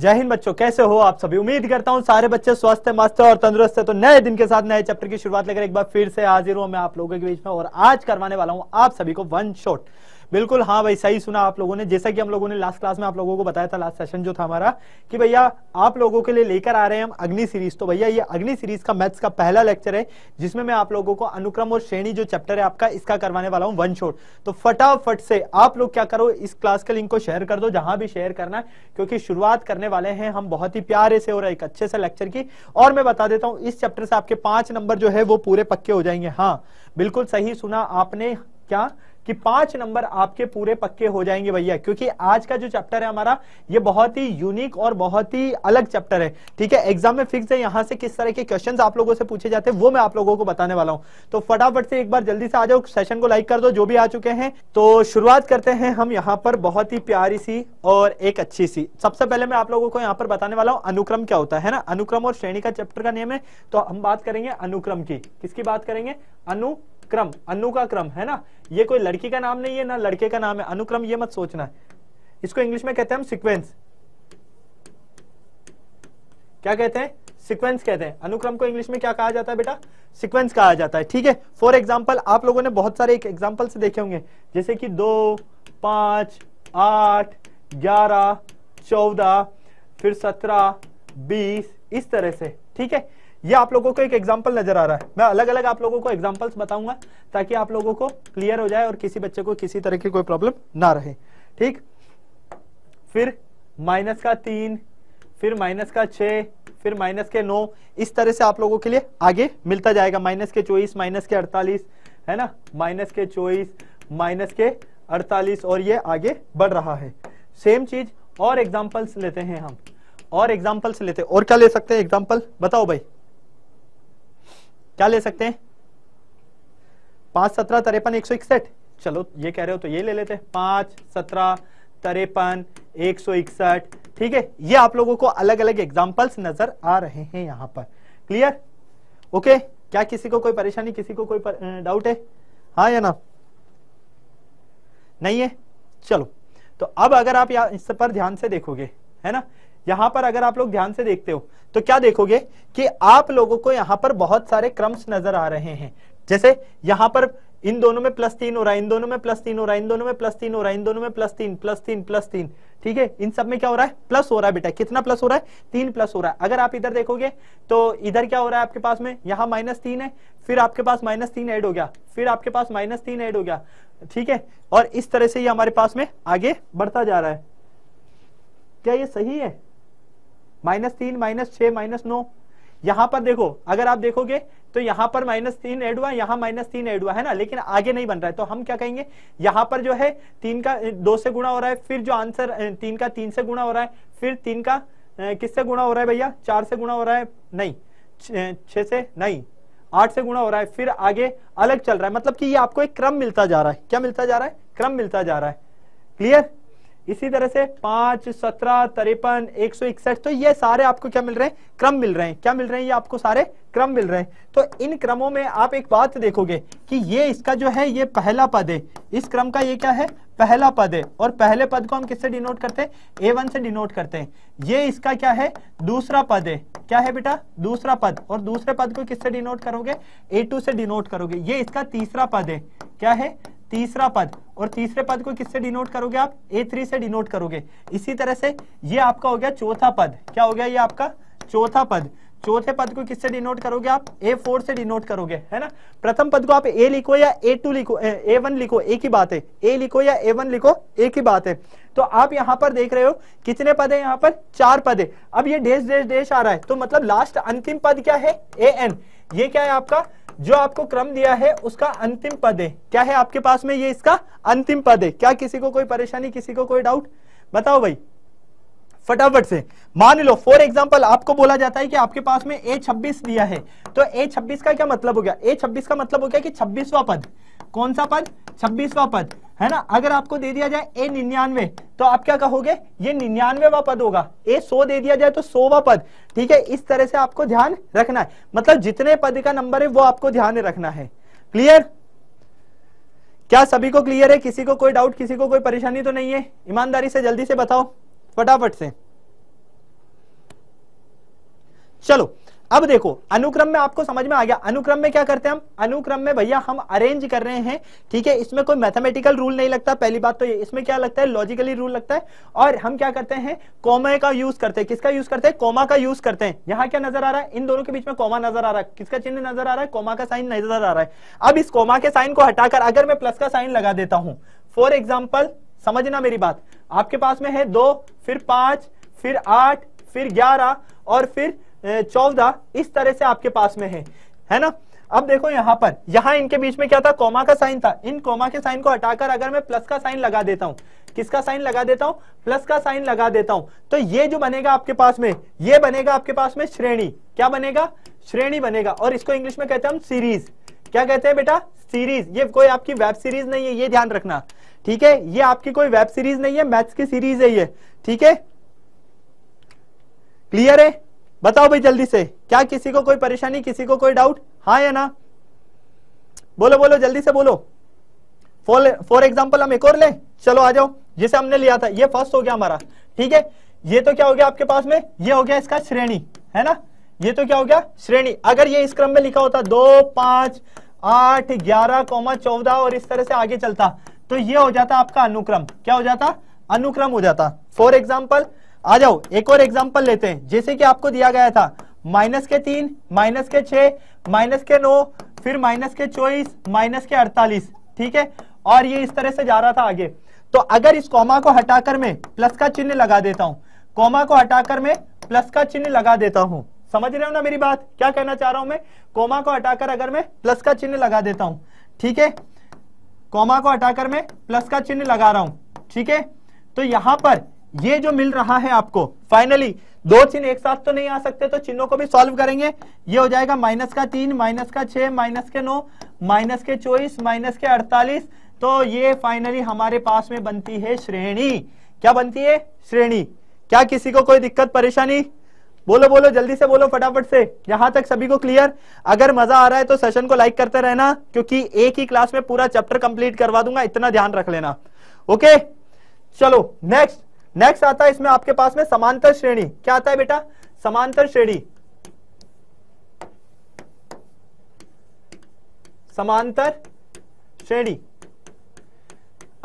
जय हिंद बच्चों कैसे हो आप सभी उम्मीद करता हूं सारे बच्चे स्वस्थ है मस्त और तंदुरुस्त है तो नए दिन के साथ नए चैप्टर की शुरुआत लेकर एक बार फिर से हाजिर हूं मैं आप लोगों के बीच में और आज करवाने वाला हूं आप सभी को वन शॉट बिल्कुल हाँ भाई सही सुना आप लोगों ने जैसा कि हम लोगों ने लास्ट क्लास में आप लोगों को बताया था लास्ट सेशन जो था हमारा कि भैया आप लोगों के लिए लेकर आ रहे हैं हम अग्नि सीरीज तो भैया ये अग्नि सीरीज का मैथ्स का पहला लेक्चर है जिसमें मैं आप लोगों को अनुक्रम और श्रेणी जो चैप्टर है आपका इसका करवाने वाला हूँ वन शोट तो फटाफट से आप लोग क्या करो इस क्लास के लिंक को शेयर कर दो जहां भी शेयर करना क्योंकि शुरुआत करने वाले हैं हम बहुत ही प्यारे से और एक अच्छे से लेक्चर की और मैं बता देता हूँ इस चैप्टर से आपके पांच नंबर जो है वो पूरे पक्के हो जाएंगे हाँ बिल्कुल सही सुना आपने क्या कि पांच नंबर आपके पूरे पक्के हो जाएंगे भैया क्योंकि आज का जो चैप्टर है हमारा ये बहुत ही यूनिक और बहुत ही अलग चैप्टर है ठीक है एग्जाम में फिक्स है यहां से किस तरह के क्वेश्चन आप लोगों से पूछे जाते हैं वो मैं आप लोगों को बताने वाला हूं तो फटाफट से एक बार जल्दी से आ जाओ सेशन को लाइक कर दो जो भी आ चुके हैं तो शुरुआत करते हैं हम यहाँ पर बहुत ही प्यारी सी और एक अच्छी सी सबसे पहले मैं आप लोगों को यहाँ पर बताने वाला हूँ अनुक्रम क्या होता है ना अनुक्रम और श्रेणी का चैप्टर का नियम है तो हम बात करेंगे अनुक्रम की किसकी बात करेंगे अनु क्रम अनु का क्रम है ना ये कोई लड़की का नाम नहीं है ना लड़के का नाम है अनुक्रम ये मत सोचना है इसको इंग्लिश में कहते हैं हम सिक्वेंस क्या कहते हैं सिक्वेंस कहते हैं अनुक्रम को इंग्लिश में क्या कहा जाता है बेटा सिक्वेंस कहा जाता है ठीक है फॉर एग्जाम्पल आप लोगों ने बहुत सारे एक एग्जाम्पल से देखे होंगे जैसे कि दो पांच आठ ग्यारह चौदह फिर सत्रह बीस इस तरह से ठीक है ये आप लोगों को एक एग्जाम्पल नजर आ रहा है मैं अलग अलग आप लोगों को एग्जाम्पल्स बताऊंगा ताकि आप लोगों को क्लियर हो जाए और किसी बच्चे को किसी तरह की कोई प्रॉब्लम ना रहे ठीक फिर माइनस का तीन फिर माइनस का छ फिर माइनस के नौ इस तरह से आप लोगों के लिए आगे मिलता जाएगा माइनस के चौबीस माइनस के अड़तालीस है ना माइनस के चौबीस माइनस के अड़तालीस और ये आगे बढ़ रहा है सेम चीज और एग्जाम्पल्स लेते हैं हम और एग्जाम्पल्स लेते हैं और क्या ले सकते हैं एग्जाम्पल बताओ भाई क्या ले सकते हैं पांच सत्रह तरेपन एक सौ इकसठ चलो ये कह रहे हो तो ये ले लेते हैं पांच सत्रह तरेपन एक सौ इकसठ ठीक है ये आप लोगों को अलग अलग एग्जाम्पल्स नजर आ रहे हैं यहां पर क्लियर ओके क्या किसी को कोई परेशानी किसी को कोई पर, डाउट है हा या ना नहीं है चलो तो अब अगर आप इस पर ध्यान से देखोगे है ना यहां पर अगर आप लोग ध्यान से देखते हो तो क्या देखोगे कि आप लोगों को यहां पर बहुत सारे क्रम्स नजर आ रहे हैं जैसे यहां पर इन दोनों में प्लस तीन हो रहा है इन दोनों में प्लस तीन हो रहा है इन दोनों में प्लस तीन हो रहा है इन दोनों में प्लस तीन प्लस तीन प्लस तीन ठीक है इन सब में क्या हो रहा है प्लस हो रहा है बेटा कितना प्लस हो रहा है तीन प्लस हो रहा है अगर आप इधर देखोगे तो इधर क्या हो रहा है आपके पास में यहाँ माइनस तीन है फिर आपके पास माइनस तीन एड हो गया फिर आपके पास माइनस तीन एड हो गया ठीक है और इस तरह से ये हमारे पास में आगे बढ़ता जा रहा है क्या ये सही है माइनस तीन माइनस छ माइनस नौ यहां पर देखो अगर आप देखोगे तो यहां पर माइनस तीन एड हुआ यहां माइनस तीन एड हुआ है ना लेकिन आगे नहीं बन रहा है तो हम क्या कहेंगे यहां पर जो है तीन का दो से गुणा हो रहा है फिर जो आंसर तीन का तीन से गुणा हो रहा है फिर तीन का किससे गुणा हो रहा है भैया चार से गुणा हो रहा है नहीं छ से नहीं आठ से गुणा हो रहा है फिर आगे अलग चल रहा है मतलब कि ये आपको एक क्रम मिलता जा रहा है क्या मिलता जा रहा है क्रम मिलता जा रहा है क्लियर इसी तरह से पांच सत्रह तिरपन एक सौ इकसठ तो ये सारे आपको क्या मिल रहे हैं क्रम मिल रहे हैं क्या मिल रहे हैं ये आपको सारे क्रम मिल रहे हैं तो इन क्रमों में आप एक बात देखोगे कि ये इसका जो है ये पहला पद है इस क्रम का ये क्या है पहला पद है और पहले पद को हम किससे डिनोट करते हैं ए वन से डिनोट करते हैं ये इसका क्या है दूसरा पद है क्या है बेटा दूसरा पद और दूसरे पद को किससे डिनोट करोगे ए टू से डिनोट करोगे ये इसका तीसरा पद है क्या है तीसरा पद और तीसरे पद को किससे डिनोट करोगे आप ए थ्री से डिनोट करोगे इसी तरह से ये आपका हो गया चौथा पद क्या हो गया ये आपका चौथा पद चौथे पद को किससे डिनोट करोगे आप ए फोर से डिनोट करोगे है ना प्रथम पद को आप ए लिखो या ए टू लिखो ए वन लिखो एक ही बात है ए लिखो या ए वन लिखो एक ही बात है तो आप यहां पर देख रहे हो कितने पद है यहां पर चार पद है अब ये डेश डेश डेश आ रहा है तो मतलब लास्ट अंतिम पद क्या है ए एन ये क्या है आपका जो आपको क्रम दिया है उसका अंतिम पद है क्या है आपके पास में ये इसका अंतिम पद है क्या किसी को कोई परेशानी किसी को कोई डाउट बताओ भाई फटाफट से मान लो फॉर एग्जाम्पल आपको बोला जाता है कि आपके पास में ए छब्बीस दिया है तो ए छब्बीस का क्या मतलब हो गया ए छब्बीस का मतलब हो गया कि छब्बीसवा पद कौन सा पद छब्बीसवा पद है ना अगर आपको दे दिया जाए ए निन्यानवे तो आप क्या कहोगे ये निन्यानवे व पद होगा ए सो दे दिया जाए तो सो व पद ठीक है इस तरह से आपको ध्यान रखना है मतलब जितने पद का नंबर है वो आपको ध्यान रखना है क्लियर क्या सभी को क्लियर है किसी को कोई डाउट किसी को कोई परेशानी तो नहीं है ईमानदारी से जल्दी से बताओ फटाफट से चलो अब देखो अनुक्रम में आपको समझ में आ गया अनुक्रम में क्या करते हैं हम अनुक्रम में भैया हम अरेंज कर रहे हैं ठीक है इसमें कोई मैथमेटिकल रूल नहीं लगता पहली बात तो ये इसमें क्या लगता है लॉजिकली रूल लगता है और हम क्या करते हैं कोमा का यूज करते हैं किसका यूज करते हैं कोमा का यूज करते हैं यहाँ क्या नजर आ रहा है इन दोनों के बीच में कोमा नजर आ रहा है किसका चिन्ह नजर आ रहा है कोमा का साइन नजर आ रहा है अब इस कोमा के साइन को हटाकर अगर मैं प्लस का साइन लगा देता हूं फॉर एग्जाम्पल समझना मेरी बात आपके पास में है दो फिर पांच फिर आठ फिर ग्यारह और फिर चौदह इस तरह से आपके पास में है है ना अब देखो यहां पर यहां इनके बीच में क्या था कोमा का साइन था इन कोमा के साइन को हटाकर अगर मैं प्लस का साइन लगा देता हूं किसका साइन लगा देता हूं प्लस का साइन लगा देता हूं तो ये जो बनेगा आपके पास में ये बनेगा आपके पास में श्रेणी क्या बनेगा श्रेणी बनेगा और इसको इंग्लिश में कहते हैं हम सीरीज क्या कहते हैं बेटा सीरीज ये कोई आपकी वेब सीरीज नहीं है ये ध्यान रखना ठीक है ये आपकी कोई वेब सीरीज नहीं है मैथ्स की सीरीज है ये ठीक है क्लियर है बताओ भाई जल्दी से क्या किसी को कोई परेशानी किसी को कोई डाउट हाँ या ना बोलो बोलो जल्दी से बोलो फॉर फॉर एग्जाम्पल हम एक और ले चलो आ जाओ जिसे हमने लिया था ये फर्स्ट हो गया हमारा ठीक है ये तो क्या हो गया आपके पास में ये हो गया इसका श्रेणी है ना ये तो क्या हो गया श्रेणी अगर ये इस क्रम में लिखा होता दो पांच आठ ग्यारह कौमा चौदह और इस तरह से आगे चलता तो ये हो जाता आपका अनुक्रम क्या हो जाता अनुक्रम हो जाता फॉर एग्जाम्पल आ जाओ एक और एग्जाम्पल लेते हैं जैसे कि आपको दिया गया था माइनस के तीन माइनस के छह माइनस के नौ फिर माइनस के चौबीस माइनस के अड़तालीस ठीक है और ये इस तरह से जा रहा था आगे तो अगर इस कॉमा को हटाकर मैं प्लस का चिन्ह लगा देता हूं कॉमा को हटाकर मैं प्लस का चिन्ह लगा देता हूं समझ रहे हो ना मेरी बात क्या कहना चाह रहा हूं मैं कॉमा को हटाकर अगर मैं प्लस का चिन्ह लगा देता हूं ठीक है कॉमा को हटाकर मैं प्लस का चिन्ह लगा रहा हूं ठीक है तो यहां पर ये जो मिल रहा है आपको फाइनली दो चिन्ह एक साथ तो नहीं आ सकते तो चिन्हों को भी सॉल्व करेंगे ये हो जाएगा माइनस का तीन माइनस का छह माइनस के नौ माइनस के चौबीस माइनस के अड़तालीस तो ये फाइनली हमारे पास में बनती है श्रेणी क्या बनती है श्रेणी क्या किसी को कोई दिक्कत परेशानी बोलो बोलो जल्दी से बोलो फटाफट से यहां तक सभी को क्लियर अगर मजा आ रहा है तो सेशन को लाइक करते रहना क्योंकि एक ही क्लास में पूरा चैप्टर कंप्लीट करवा दूंगा इतना ध्यान रख लेना ओके चलो नेक्स्ट नेक्स्ट आता है इसमें आपके पास में समांतर श्रेणी क्या आता है बेटा समांतर श्रेणी समांतर श्रेणी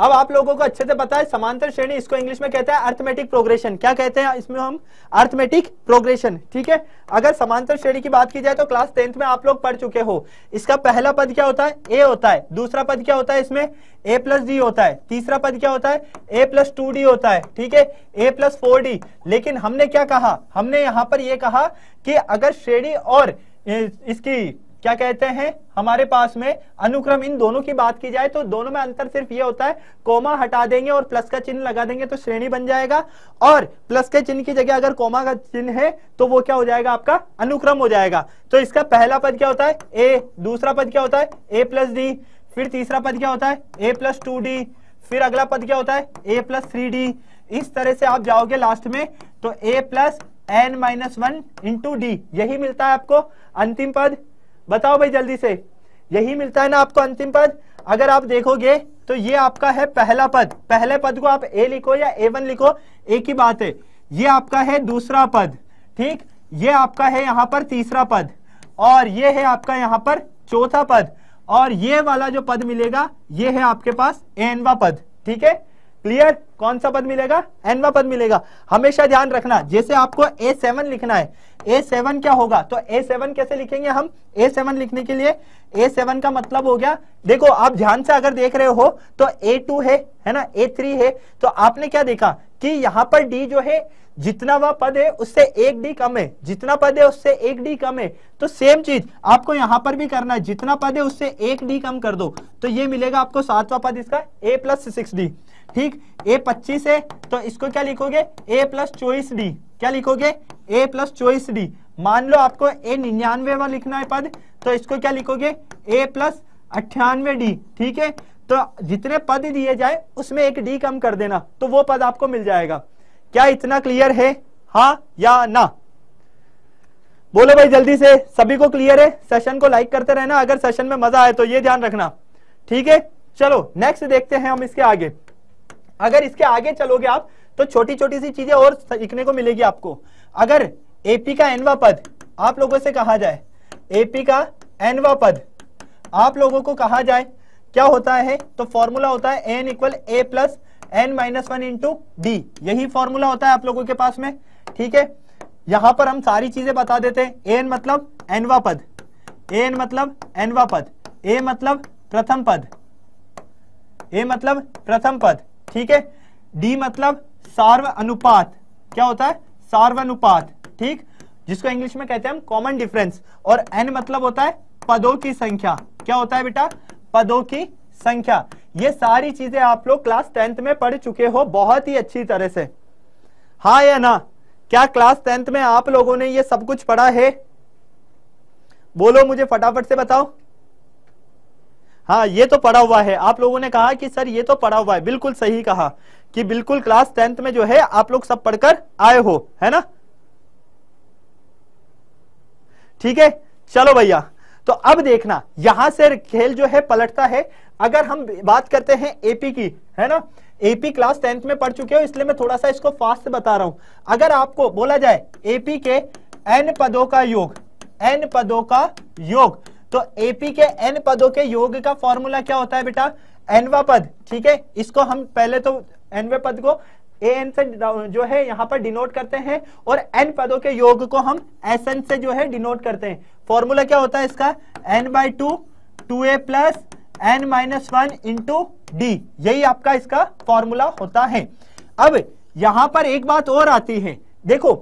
अब आप लोगों को अच्छे से पता है समांतर श्रेणी इसको इंग्लिश में कहते हैं अर्थमेटिक प्रोग्रेशन क्या कहते हैं इसमें हम अर्थमेटिक प्रोग्रेशन ठीक है अगर समांतर श्रेणी की बात की जाए तो क्लास टेंथ में आप लोग पढ़ चुके हो इसका पहला पद क्या होता है ए होता है दूसरा पद क्या होता है इसमें ए प्लस डी होता है तीसरा पद क्या होता है ए प्लस टू डी होता है ठीक है ए प्लस फोर डी लेकिन हमने क्या कहा हमने यहां पर यह कहा कि अगर श्रेणी और इसकी क्या कहते हैं हमारे पास में अनुक्रम इन दोनों की बात की जाए तो दोनों में अंतर सिर्फ ये होता है कोमा हटा देंगे और प्लस का चिन्ह लगा देंगे तो श्रेणी बन जाएगा और प्लस के चिन्ह की जगह अगर कोमा का चिन्ह है तो वो क्या हो जाएगा आपका अनुक्रम हो जाएगा तो इसका पहला पद क्या होता है ए दूसरा पद क्या होता है ए प्लस डी फिर तीसरा पद क्या होता है ए प्लस टू डी फिर अगला पद क्या होता है ए प्लस थ्री डी इस तरह से आप जाओगे लास्ट में तो A plus N minus one into D यही मिलता है आपको अंतिम पद बताओ भाई जल्दी से यही मिलता है ना आपको अंतिम पद अगर आप देखोगे तो ये आपका है पहला पद पहले पद को आप ए लिखो या ए वन लिखो एक ही बात है ये आपका है दूसरा पद ठीक ये आपका है यहां पर तीसरा पद और ये है आपका यहां पर चौथा पद और ये वाला जो पद मिलेगा ये है आपके पास एनवा पद ठीक है क्लियर कौन सा पद मिलेगा एनवा पद मिलेगा हमेशा ध्यान रखना जैसे आपको ए सेवन लिखना है ए सेवन क्या होगा तो ए सेवन कैसे लिखेंगे हम ए सेवन लिखने के लिए ए सेवन का मतलब हो गया देखो आप ध्यान से अगर देख रहे हो तो ए टू है है ना ए थ्री है तो आपने क्या देखा कि यहाँ पर डी जो है जितना वह पद है उससे एक डी कम है जितना पद है उससे एक डी कम है तो सेम चीज आपको यहां पर भी करना है जितना पद है उससे एक डी कम कर दो तो ये मिलेगा आपको सातवां पद इसका ए प्लस सिक्स डी ठीक ए पच्चीस है तो इसको क्या लिखोगे ए प्लस चौबीस डी क्या लिखोगे ए प्लस चौबीस डी मान लो आपको ए निन्यानवे में लिखना है पद तो इसको क्या लिखोगे ए प्लस अट्ठानवे डी ठीक है तो जितने पद दिए जाए उसमें एक डी कम कर देना तो वो पद आपको मिल जाएगा क्या इतना क्लियर है हाँ या ना बोलो भाई जल्दी से सभी को क्लियर है सेशन को लाइक करते रहना अगर सेशन में मजा आए तो ये ध्यान रखना ठीक है चलो नेक्स्ट देखते हैं हम इसके आगे अगर इसके आगे चलोगे आप तो छोटी छोटी सी चीजें और सीखने को मिलेगी आपको अगर एपी का एनवा पद आप लोगों से कहा जाए एपी का एनवा पद आप लोगों को कहा जाए क्या होता है तो फॉर्मूला होता है N equal A plus N minus one into D यही फॉर्मूला होता है आप लोगों के पास में ठीक है यहां पर हम सारी चीजें बता देते हैं एन मतलब एनवा पद एन मतलब एनवा पद ए मतलब प्रथम पद ए मतलब प्रथम पद ठीक है डी मतलब सार्व अनुपात क्या होता है सार्व अनुपात ठीक जिसको इंग्लिश में कहते हैं हम कॉमन डिफरेंस और एन मतलब होता है पदों की संख्या क्या होता है बेटा पदों की संख्या ये सारी चीजें आप लोग क्लास टेंथ में पढ़ चुके हो बहुत ही अच्छी तरह से हा या ना क्या क्लास टेंथ में आप लोगों ने ये सब कुछ पढ़ा है बोलो मुझे फटाफट से बताओ हाँ ये तो पढ़ा हुआ है आप लोगों ने कहा कि सर ये तो पढ़ा हुआ है बिल्कुल सही कहा कि बिल्कुल क्लास टेंथ में जो है आप लोग सब पढ़कर आए हो है ना ठीक है चलो भैया तो अब देखना यहां से खेल जो है पलटता है अगर हम बात करते हैं एपी की है ना एपी क्लास टेंथ में पढ़ चुके हो इसलिए मैं थोड़ा सा इसको फास्ट बता रहा हूं अगर आपको बोला जाए एपी के एन पदों का योग एन पदों का योग तो एपी के एन पदों के योग का फॉर्मूला क्या होता है बेटा एनवा पद ठीक है इसको हम पहले तो एनवे पद को ए एन से जो है यहाँ पर डिनोट करते हैं और एन पदों के योग को हम एस एन से जो है डिनोट करते हैं फॉर्मूला क्या होता है इसका N by two two A plus N minus one into D यही आपका इसका फॉर्मूला होता है अब यहां पर एक बात और आती है देखो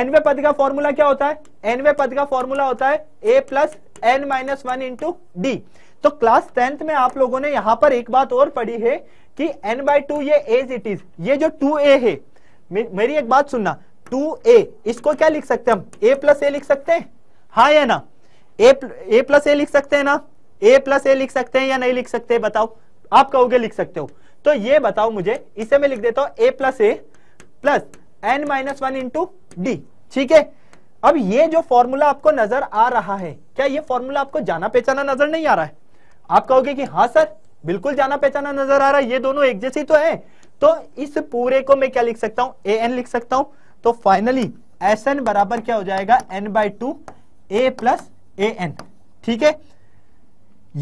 एनवे पद का फॉर्मूला क्या होता है एनवे पद का फॉर्मूला होता है A plus N minus one into D तो क्लास टेंथ में आप लोगों ने यहां पर एक बात और पढ़ी है कि एन बाई टू ये एज इट इज ये जो टू ए है मे, मेरी एक बात सुनना टू ए इसको क्या लिख सकते हैं हम ए प्लस ए लिख सकते हैं हाँ या ना ए प्लस ए लिख सकते हैं ना ए प्लस ए लिख सकते हैं या नहीं लिख सकते बताओ आप कहोगे लिख सकते हो तो ये बताओ मुझे इसे मैं लिख देता हूं A plus A plus N minus one into D ठीक है अब ये जो फॉर्मूला आपको नजर आ रहा है क्या ये फॉर्मूला आपको जाना पहचाना नजर नहीं आ रहा है आप कहोगे कि हाँ सर बिल्कुल जाना पहचाना नजर आ रहा है ये दोनों एक जैसी तो है तो इस पूरे को मैं क्या लिख सकता हूं ए एन लिख सकता हूं तो फाइनली एस एन बराबर क्या हो जाएगा N by two A plus A N ठीक है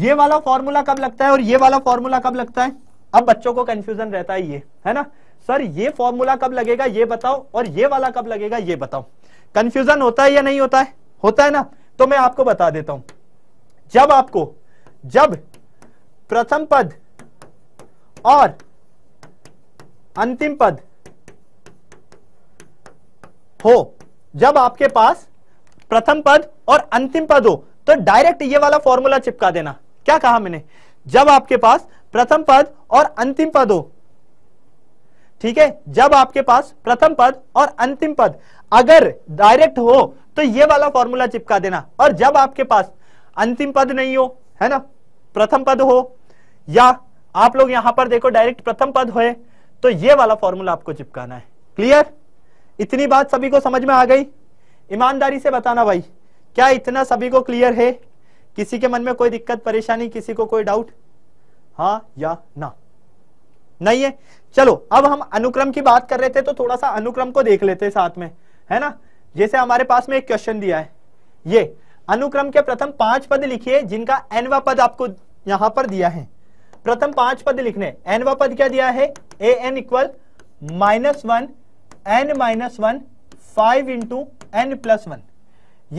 ये वाला फॉर्मूला कब लगता है और ये वाला फॉर्मूला कब लगता है अब बच्चों को कंफ्यूजन रहता है ये है ना सर ये फॉर्मूला कब लगेगा ये बताओ और ये वाला कब लगेगा ये बताओ कंफ्यूजन होता है या नहीं होता है होता है ना तो मैं आपको बता देता हूं जब आपको जब प्रथम पद और अंतिम पद हो जब आपके पास प्रथम पद और अंतिम पद हो तो डायरेक्ट ये वाला फॉर्मूला चिपका देना क्या कहा मैंने जब आपके पास प्रथम पद और अंतिम पद हो ठीक है जब आपके पास प्रथम पद और अंतिम पद अगर डायरेक्ट हो तो ये वाला फॉर्मूला चिपका देना और जब आपके पास अंतिम पद नहीं हो है ना प्रथम पद हो या आप लोग यहां पर देखो डायरेक्ट प्रथम पद हो तो ये वाला फॉर्मूला आपको चिपकाना है क्लियर इतनी बात सभी को समझ में आ गई ईमानदारी से बताना भाई क्या इतना सभी को क्लियर है किसी के मन में कोई दिक्कत परेशानी किसी को कोई डाउट हाँ या ना नहीं है चलो अब हम अनुक्रम की बात कर रहे थे तो थोड़ा सा अनुक्रम को देख लेते साथ में है ना जैसे हमारे पास में एक क्वेश्चन दिया है ये अनुक्रम के प्रथम पांच पद लिखिए जिनका एनवा पद आपको यहां पर दिया है प्रथम पांच पद लिखने एनवा पद क्या दिया है A N equal minus one N minus one five into N plus one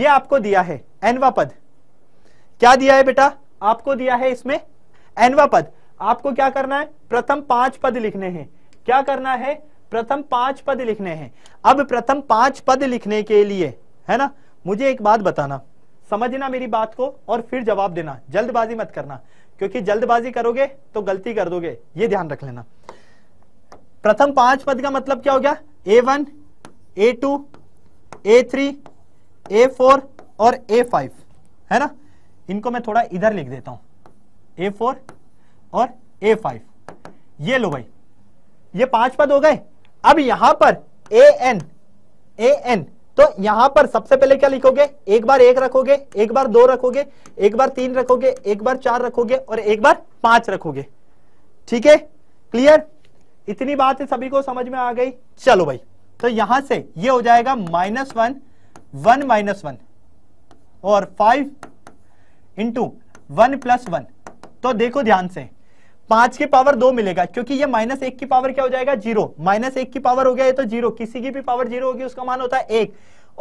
ये आपको दिया है एनवा पद क्या दिया है बेटा आपको दिया है इसमें एनवा पद आपको क्या करना है प्रथम पांच पद लिखने हैं क्या करना है प्रथम पांच पद लिखने हैं अब प्रथम पांच पद लिखने के लिए है ना मुझे एक बात बताना समझना मेरी बात को और फिर जवाब देना जल्दबाजी मत करना क्योंकि जल्दबाजी करोगे तो गलती कर दोगे ये ध्यान रख लेना प्रथम पांच पद का मतलब क्या हो गया A one A two A three A four और ए फाइव है ना इनको मैं थोड़ा इधर लिख देता हूं ए फोर और ए फाइव ये लो भाई ये पांच पद हो गए अब यहां पर ए एन ए एन तो यहां पर सबसे पहले क्या लिखोगे एक बार एक रखोगे एक बार दो रखोगे एक बार तीन रखोगे एक बार चार रखोगे और एक बार पांच रखोगे ठीक है क्लियर इतनी बात है सभी को समझ में आ गई चलो भाई तो यहां से ये हो जाएगा minus one one minus one और five into one plus one तो देखो ध्यान से पांच की पावर दो मिलेगा क्योंकि ये माइनस एक की पावर क्या हो जाएगा जीरो माइनस एक की पावर हो गया ये तो जीरो किसी की भी पावर जीरो होगी उसका मान होता है एक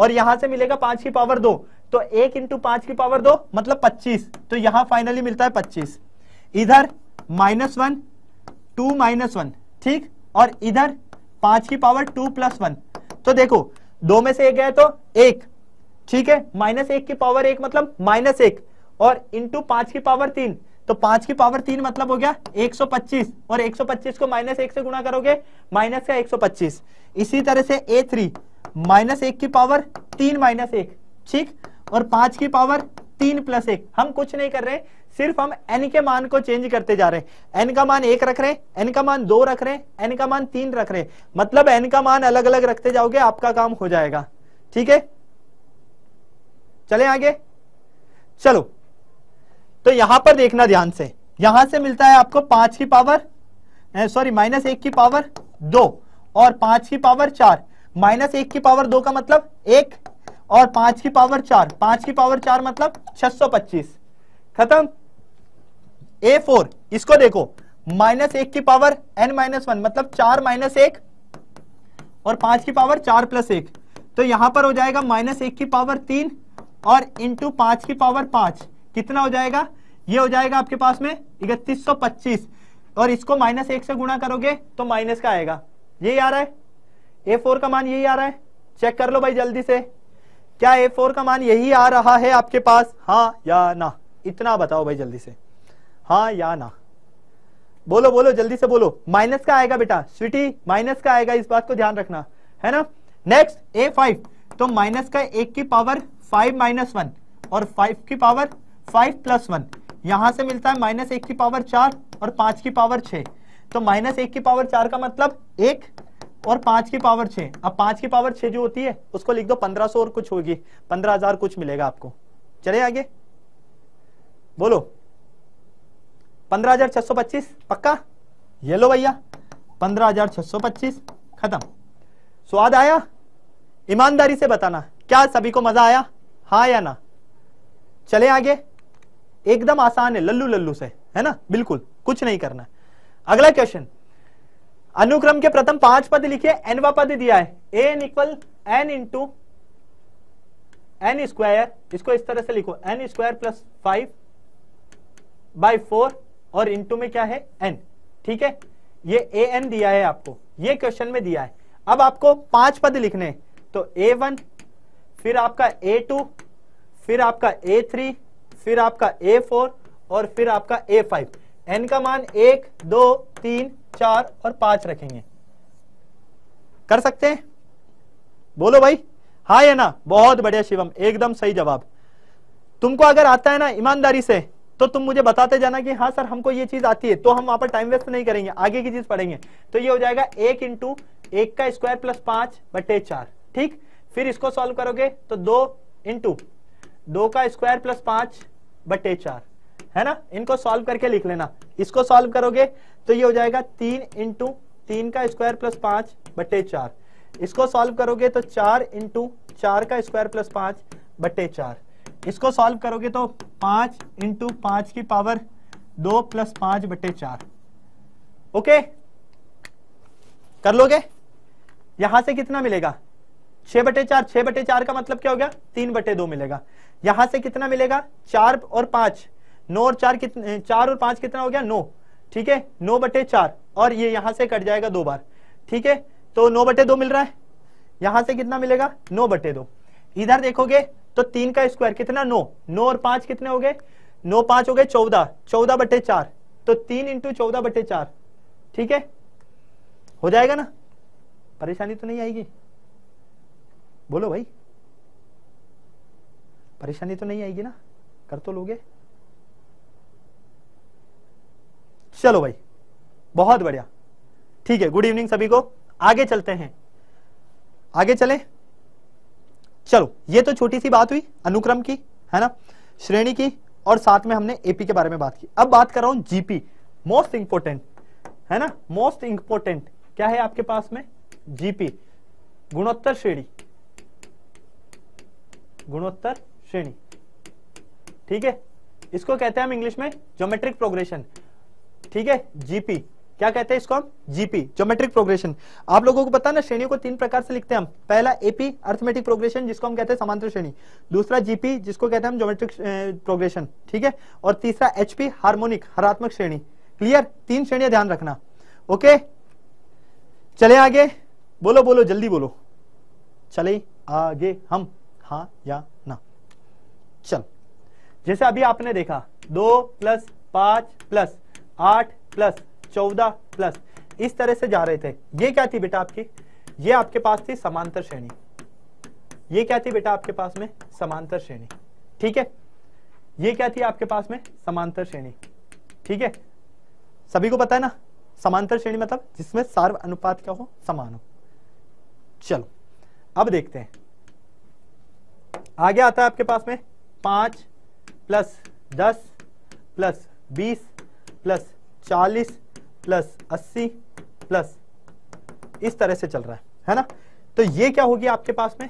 और यहां से मिलेगा पांच की पावर दो तो एक इंटू पांच की पावर दो मतलब पच्चीस तो यहां फाइनली मिलता है पच्चीस इधर minus one two minus one ठीक और इधर पांच की पावर टू प्लस वन तो देखो दो में से एक गया तो एक ठीक है माइनस एक की पावर एक मतलब माइनस एक और इंटू पांच की पावर तीन तो पांच की पावर तीन मतलब हो गया 125 और 125 को माइनस एक से गुणा करोगे माइनस का 125 इसी तरह से ए थ्री माइनस एक की पावर तीन माइनस एक ठीक और पांच की पावर तीन प्लस एक हम कुछ नहीं कर रहे सिर्फ हम एन के मान को चेंज करते जा रहे हैं एन का मान एक रख रहे हैं एन का मान दो रख रहे हैं एन का मान तीन रख रहे मतलब एन का मान अलग अलग रखते जाओगे आपका काम हो जाएगा ठीक है चले आगे चलो तो यहां पर देखना ध्यान से यहां से मिलता है आपको पांच की पावर सॉरी माइनस एक की पावर दो और पांच की पावर चार माइनस एक की पावर दो का मतलब एक और पांच की पावर चार पांच की पावर चार मतलब 625 खत्म ए फोर इसको देखो माइनस एक की पावर एन माइनस वन मतलब चार माइनस एक और पांच की पावर चार प्लस एक तो यहां पर हो जाएगा माइनस एक की पावर तीन और इंटू पांच की पावर पांच कितना हो जाएगा ये हो जाएगा आपके पास में इकतीस सौ पच्चीस और इसको माइनस एक से गुणा करोगे तो माइनस का आएगा यही आ रहा है ए फोर का मान यही आ रहा है चेक कर लो भाई जल्दी से क्या ए फोर का मान यही आ रहा है आपके पास हाँ या ना इतना बताओ भाई जल्दी से हाँ या ना बोलो बोलो जल्दी से बोलो माइनस का आएगा बेटा स्वीटी माइनस का आएगा इस बात को ध्यान रखना है ना नेक्स्ट ए फाइव तो माइनस का एक की पावर फाइव माइनस वन और फाइव की पावर फाइव प्लस वन यहां से मिलता है माइनस एक की पावर चार और पांच की पावर छ तो माइनस एक की पावर चार का मतलब एक और पांच की पावर छह अब पांच की पावर छह जो होती है उसको लिख दो पंद्रह सौ और कुछ होगी पंद्रह हजार कुछ मिलेगा आपको चले आगे बोलो पंद्रह हजार छह सौ पच्चीस पक्का ये लो भैया पंद्रह हजार छह सौ पच्चीस खत्म स्वाद आया ईमानदारी से बताना क्या सभी को मजा आया हाँ या ना चले आगे एकदम आसान है लल्लू लल्लू से है ना बिल्कुल कुछ नहीं करना अगला क्वेश्चन अनुक्रम के प्रथम पांच पद लिखिए एनवा पद दिया है N equal N into N square इसको इस तरह से लिखो N square plus five by four और इंटू में क्या है एन ठीक है ये ए एन दिया है आपको ये क्वेश्चन में दिया है अब आपको पांच पद लिखने तो ए वन फिर आपका ए टू फिर आपका ए थ्री फिर आपका ए फोर और फिर आपका ए फाइव एन का मान एक दो तीन चार और पांच रखेंगे कर सकते हैं बोलो भाई हा है ना बहुत बढ़िया शिवम एकदम सही जवाब तुमको अगर आता है ना ईमानदारी से तो तुम मुझे बताते जाना कि हाँ सर हमको ये चीज आती है तो हम वहां पर टाइम वेस्ट नहीं करेंगे आगे की चीज पढ़ेंगे तो ये हो जाएगा एक इंटू एक का स्क्वायर प्लस पांच बटे चार ठीक फिर इसको सॉल्व करोगे तो दो इंटू दो का स्क्वायर प्लस पांच बटे चार है ना इनको सॉल्व करके लिख लेना इसको सॉल्व करोगे तो ये हो जाएगा तीन इंटू तीन का स्क्वायर प्लस पांच बटे चार इसको सॉल्व करोगे तो चार इंटू चार का स्क्वायर प्लस पांच बटे चार इसको सॉल्व करोगे तो पांच इंटू पांच की पावर दो प्लस पांच बटे चार ओके कर लोगे यहां से कितना मिलेगा छह बटे चार छह बटे चार का मतलब क्या हो गया तीन बटे दो मिलेगा यहां से कितना मिलेगा चार और पांच नौ और चार कितने चार और पांच कितना हो गया नौ ठीक है नौ बटे चार और ये यहां से कट जाएगा दो बार ठीक है तो नौ बटे दो मिल रहा है यहां से कितना मिलेगा नौ बटे दो इधर देखोगे तो तीन का स्क्वायर कितना नौ नौ और पांच कितने हो गए नौ पांच हो गए चौदह चौदह बटे चार तो तीन इंटू चौदह बटे चार ठीक है हो जाएगा ना परेशानी तो नहीं आएगी बोलो भाई परेशानी तो नहीं आएगी ना कर तो लोगे चलो भाई बहुत बढ़िया ठीक है गुड इवनिंग सभी को आगे चलते हैं आगे चले चलो ये तो छोटी सी बात हुई अनुक्रम की है ना श्रेणी की और साथ में हमने एपी के बारे में बात की अब बात कर रहा हूं जीपी मोस्ट इंपोर्टेंट है ना मोस्ट इंपोर्टेंट क्या है आपके पास में जीपी गुणोत्तर श्रेणी गुणोत्तर श्रेणी ठीक है इसको कहते हैं हम इंग्लिश में ज्योमेट्रिक प्रोग्रेशन ठीक है जीपी क्या कहते हैं इसको हम जीपी ज्योमेट्रिक प्रोग्रेशन आप लोगों को पता ना श्रेणियों को तीन प्रकार से लिखते हैं हम पहला एपी अर्थमेटिक प्रोग्रेशन जिसको हम कहते हैं समांतर श्रेणी दूसरा जीपी जिसको कहते हैं हम ज्योमेट्रिक प्रोग्रेशन ठीक है और तीसरा एचपी हार्मोनिक हरात्मक श्रेणी क्लियर तीन श्रेणियां ध्यान रखना ओके चले आगे बोलो बोलो जल्दी बोलो चले आगे हम हाँ या ना चलो जैसे अभी आपने देखा दो प्लस पांच प्लस आठ प्लस चौदह प्लस इस तरह से जा रहे थे ये क्या थी बेटा आपकी ये आपके पास थी समांतर श्रेणी ये क्या थी बेटा आपके पास में समांतर श्रेणी ठीक है ये क्या थी आपके पास में समांतर श्रेणी ठीक है सभी को पता है ना समांतर श्रेणी मतलब जिसमें सार्व अनुपात क्या हो समान हो चलो अब देखते हैं आगे आता है आपके पास में पांच प्लस दस प्लस बीस प्लस चालीस प्लस अस्सी प्लस इस तरह से चल रहा है है ना तो ये क्या होगी आपके पास में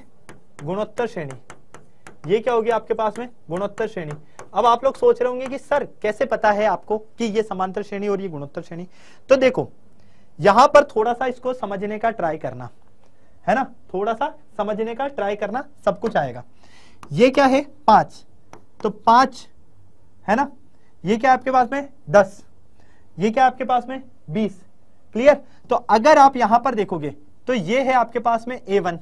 गुणोत्तर श्रेणी ये क्या होगी आपके पास में गुणोत्तर श्रेणी अब आप लोग सोच रहे होंगे कि सर कैसे पता है आपको कि ये समांतर श्रेणी और ये गुणोत्तर श्रेणी तो देखो यहां पर थोड़ा सा इसको समझने का ट्राई करना है ना थोड़ा सा समझने का ट्राई करना सब कुछ आएगा ये क्या है पांच तो पांच है ना ये क्या आपके पास में दस ये क्या आपके पास में बीस क्लियर तो अगर आप यहां पर देखोगे तो ये है आपके पास में ए वन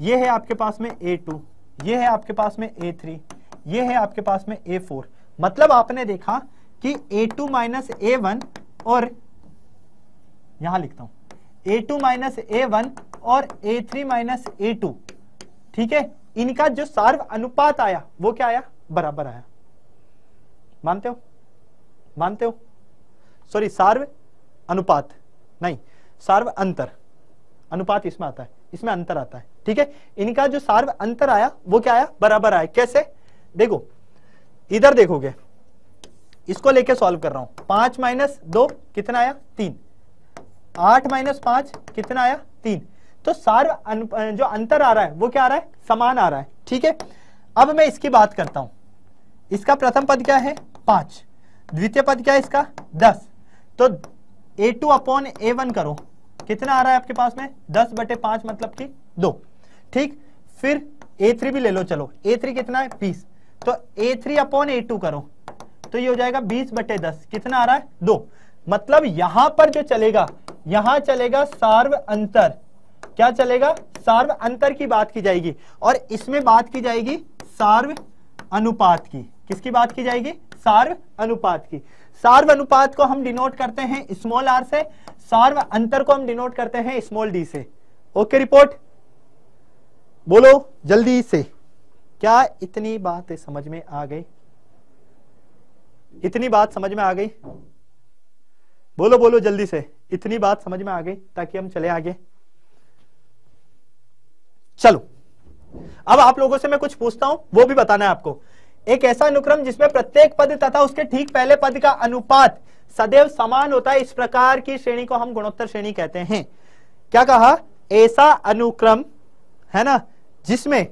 ये है आपके पास में ए टू ये है आपके पास में ए थ्री ये है आपके पास में ए फोर मतलब आपने देखा कि A two minus A one और यहां लिखता हूं A two minus A one और A three minus A two ठीक है इनका जो सार्व अनुपात आया वो क्या आया बराबर आया मानते हो मानते हो सॉरी सार्व अनुपात नहीं सार्व अंतर अनुपात इसमें आता है इसमें अंतर आता है ठीक है इनका जो सार्व अंतर आया वो क्या आया बराबर आया कैसे देखो इधर देखोगे इसको लेके सॉल्व कर रहा हूं पांच माइनस दो कितना आया तीन आठ माइनस पांच कितना आया तीन तो सार अन, जो अंतर आ रहा है वो क्या आ रहा है समान आ रहा है ठीक है अब मैं इसकी बात करता हूं इसका प्रथम पद क्या है पांच द्वितीय पद क्या है इसका दस तो A two upon A one करो कितना आ रहा है आपके पास में दस बटे पांच मतलब कि दो ठीक फिर ए थ्री भी ले लो चलो ए थ्री कितना है बीस तो A three upon A two करो तो ये हो जाएगा बीस बटे दस कितना आ रहा है दो मतलब यहां पर जो चलेगा यहां चलेगा सार्व अंतर क्या चलेगा सार्व अंतर की बात की जाएगी और इसमें बात की जाएगी सार्व अनुपात की किसकी बात की जाएगी सार्व अनुपात की सार्व अनुपात को हम डिनोट करते हैं स्मॉल आर से सार्व अंतर को हम डिनोट करते हैं स्मॉल डी से ओके रिपोर्ट बोलो जल्दी से क्या इतनी बात समझ में आ गई इतनी बात समझ में आ गई बोलो बोलो जल्दी से इतनी बात समझ में आ गई ताकि हम चले आगे चलो अब आप लोगों से मैं कुछ पूछता हूं वो भी बताना है आपको एक ऐसा अनुक्रम जिसमें प्रत्येक पद तथा उसके ठीक पहले पद का अनुपात सदैव समान होता है इस प्रकार की श्रेणी को हम गुणोत्तर श्रेणी कहते हैं क्या कहा ऐसा अनुक्रम है ना जिसमें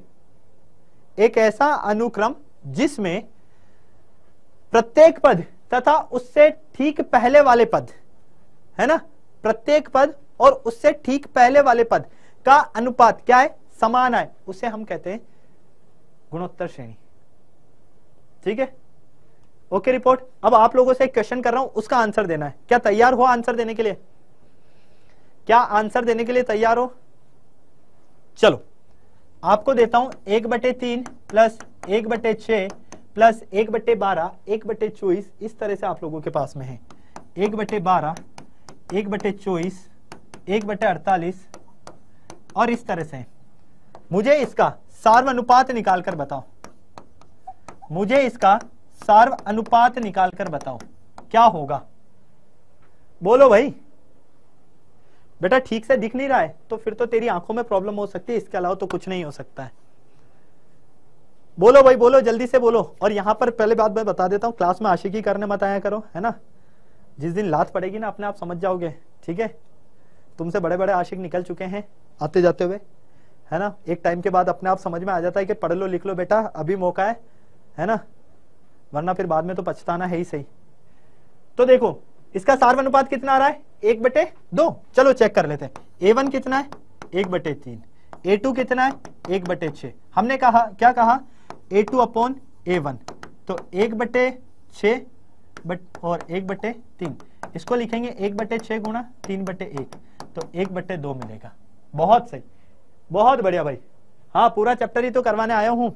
एक ऐसा अनुक्रम जिसमें प्रत्येक पद तथा उससे ठीक पहले वाले पद है ना प्रत्येक पद और उससे ठीक पहले वाले पद का अनुपात क्या है समान आए उसे हम कहते हैं गुणोत्तर श्रेणी ठीक है ओके रिपोर्ट अब आप लोगों से एक क्वेश्चन कर रहा हूं उसका आंसर देना है क्या तैयार हो आंसर देने के लिए क्या आंसर देने के लिए तैयार हो चलो आपको देता हूं एक बटे तीन प्लस एक बटे छ प्लस एक बटे बारह एक बटे चौबीस इस तरह से आप लोगों के पास में है एक बटे बारह एक बटे चौबीस एक बटे अड़तालीस और इस तरह से है मुझे इसका सार्व अनुपात निकाल कर बताओ मुझे इसका सार्व अनुपात निकाल कर बताओ क्या होगा बोलो भाई बेटा ठीक से दिख नहीं रहा है तो फिर तो तेरी आंखों में प्रॉब्लम हो सकती है इसके अलावा तो कुछ नहीं हो सकता है बोलो भाई बोलो जल्दी से बोलो और यहां पर पहले बात मैं बता देता हूँ क्लास में आशिकी करने मत आया करो है ना जिस दिन लात पड़ेगी ना अपने आप समझ जाओगे ठीक है तुमसे बड़े बड़े आशिक निकल चुके हैं आते जाते हुए है ना एक टाइम के बाद अपने आप समझ में आ जाता है कि पढ़ लो लिख लो बेटा अभी मौका है है ना वरना फिर बाद में तो पछताना है ही सही तो देखो इसका अनुपात कितना आ रहा है एक बटे दो चलो चेक कर लेते हैं ए वन कितना है एक बटे तीन ए टू कितना है एक बटे छ हमने कहा क्या कहा A two upon A one तो एक बटे छ बट और एक बटे तीन इसको लिखेंगे एक बटे छ गुणा तीन बटे एक तो एक बटे दो मिलेगा बहुत सही बहुत बढ़िया भाई हाँ पूरा चैप्टर ही तो करवाने आया हूं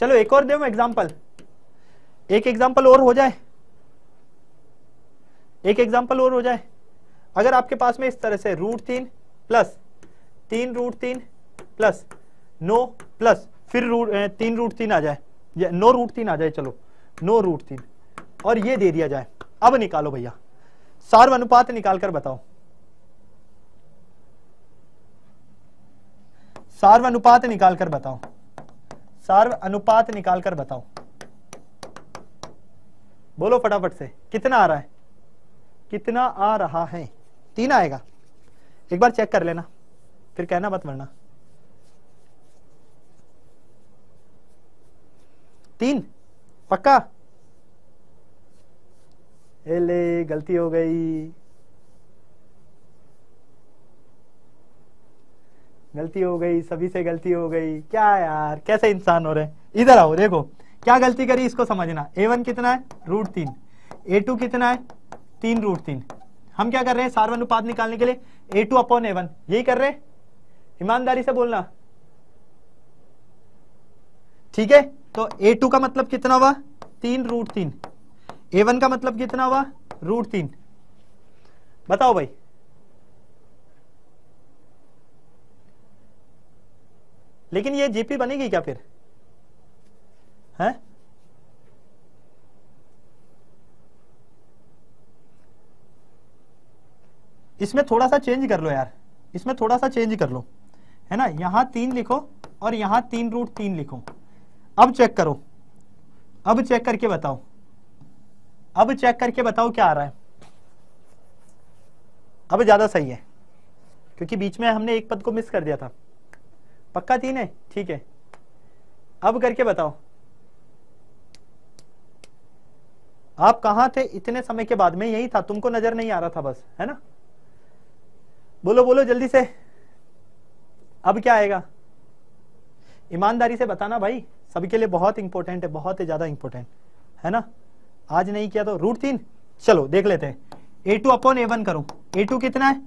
चलो एक और दे एग्जाम्पल एक एग्जाम्पल और हो जाए एक एग्जाम्पल और हो जाए अगर आपके पास में इस तरह से रूट तीन प्लस तीन रूट तीन प्लस नो प्लस फिर रूट तीन रूट तीन आ जाए या नो रूट तीन आ जाए चलो नो रूट तीन और ये दे दिया जाए अब निकालो भैया सार्व अनुपात निकाल कर बताओ सार्व अनुपात निकाल कर बताओ सार्व अनुपात निकाल कर बताओ बोलो फटाफट से कितना आ रहा है कितना आ रहा है तीन आएगा एक बार चेक कर लेना फिर कहना मत वरना तीन पक्का ले गलती हो गई गलती हो गई सभी से गलती हो गई क्या यार कैसे इंसान हो रहे इधर आओ देखो क्या गलती करी इसको समझना ए वन कितना है रूट तीन ए टू कितना है तीन रूट तीन हम क्या कर रहे हैं सार्वनुपात निकालने के लिए A two upon A one यही कर रहे हैं ईमानदारी से बोलना ठीक है तो ए टू का मतलब कितना हुआ तीन रूट तीन ए वन का मतलब कितना हुआ रूट तीन बताओ भाई लेकिन ये जीपी बनेगी क्या फिर है इसमें थोड़ा सा चेंज कर लो यार इसमें थोड़ा सा चेंज कर लो है ना यहां तीन लिखो और यहां तीन रूट तीन लिखो अब चेक करो अब चेक करके बताओ अब चेक करके बताओ क्या आ रहा है अब ज्यादा सही है क्योंकि बीच में हमने एक पद को मिस कर दिया था पक्का तीन है ठीक है अब करके बताओ आप कहा थे इतने समय के बाद में यही था तुमको नजर नहीं आ रहा था बस है ना बोलो बोलो जल्दी से अब क्या आएगा ईमानदारी से बताना भाई सबके लिए बहुत इंपॉर्टेंट है बहुत ही ज्यादा इंपॉर्टेंट है ना आज नहीं किया तो रूट तीन चलो देख लेते हैं A two upon A one करो ए टू कितना है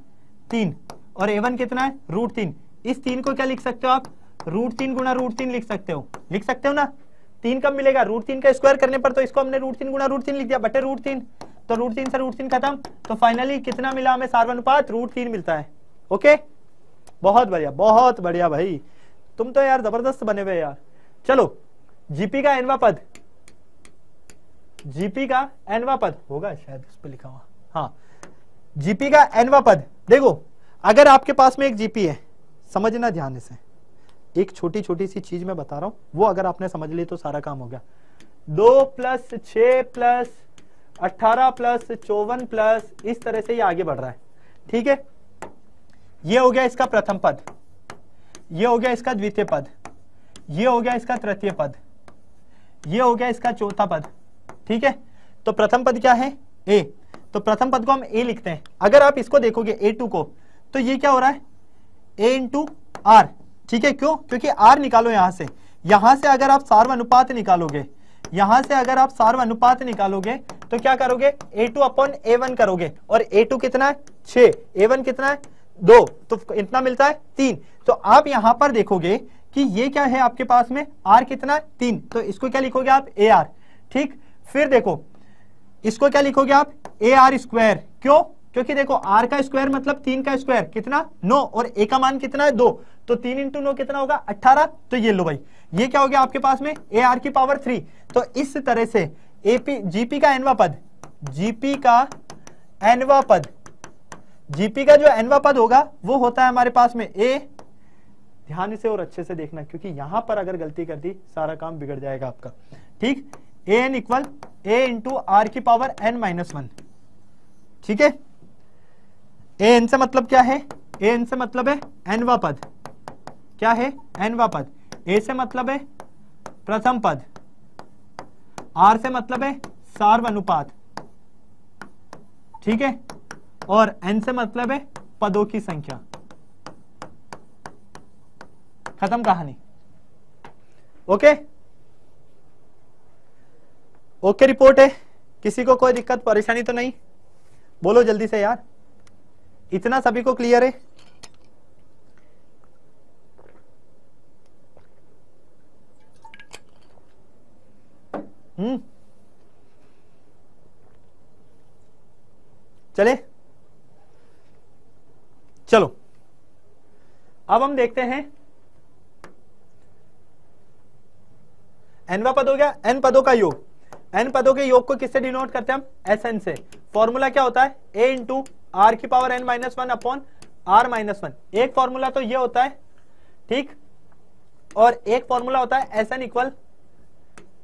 तीन और ए वन कितना है रूट तीन इस तीन को क्या लिख सकते हो आप रूट तीन गुना रूट तीन लिख सकते हो लिख सकते हो ना तीन कब मिलेगा रूट तीन का स्क्वायर करने पर तो इसको हमने रूट तीन गुना रूट तीन लिख दिया बटे रूट तीन तो रूट तीन से रूट तीन खत्म तो फाइनली कितना मिला हमें सार्वनुपात रूट तीन मिलता है ओके बहुत बढ़िया बहुत बढ़िया भाई तुम तो यार जबरदस्त बने हुए यार चलो जीपी का एनवा पद जीपी का एनवा पद होगा शायद उस पर लिखा हुआ हाँ जीपी का एनवा पद देखो अगर आपके पास में एक जीपी है समझना ध्यान से एक छोटी छोटी सी चीज मैं बता रहा हूं वो अगर आपने समझ ली तो सारा काम हो गया दो प्लस छ प्लस अठारह प्लस चौवन प्लस इस तरह से ये आगे बढ़ रहा है ठीक है ये हो गया इसका प्रथम पद ये हो गया इसका द्वितीय पद ये हो गया इसका तृतीय पद ये हो गया इसका चौथा पद ठीक है तो प्रथम पद क्या है ए तो प्रथम पद को हम ए लिखते हैं अगर आप इसको देखोगे ए टू को तो ये क्या हो रहा है ए इंटू आर ठीक है क्यों क्योंकि आर निकालो यहां से यहां से अगर आप सार्व अनुपात निकालोगे यहां से अगर आप सार्व अनुपात निकालोगे तो क्या करोगे A two upon A one करोगे और ए टू कितना है छ ए वन कितना है दो तो इतना मिलता है तीन तो आप यहां पर देखोगे कि ये क्या है आपके पास में आर कितना है तीन तो इसको क्या लिखोगे आप ए आर ठीक फिर देखो इसको क्या लिखोगे आप ए आर स्क्वायर क्यों क्योंकि देखो आर का स्क्वायर मतलब तीन का स्क्वायर कितना नो और ए का मान कितना है दो तो तीन इंटू नो कितना होगा अट्ठारह तो ये लो भाई ये क्या हो गया आपके पास में ए आर की पावर थ्री तो इस तरह से एपी जीपी का एनवा पद जीपी का एनवा पद जीपी का जो एनवा पद होगा वो होता है हमारे पास में ए ध्यान से और अच्छे से देखना क्योंकि यहां पर अगर गलती कर दी सारा काम बिगड़ जाएगा आपका ठीक A N equal A into R की पावर एन माइनस वन ठीक है ए एन से मतलब क्या है ए एन से मतलब है एनवा पद क्या है एनवा पद ए से मतलब है प्रथम पद आर से मतलब है अनुपात ठीक है और एन से मतलब है पदों की संख्या खत्म कहानी ओके ओके रिपोर्ट है किसी को कोई दिक्कत परेशानी तो नहीं बोलो जल्दी से यार इतना सभी को क्लियर है हम्म चले चलो अब हम देखते हैं एनवा पद हो गया एन पदों का योग एन पदों के योग को किससे डिनोट करते हैं हम एस एन से फॉर्मूला क्या होता है ए इंटू आर की power N minus one upon R minus one एक फॉर्मूला तो ये होता है ठीक और एक फॉर्मूला होता है S N equal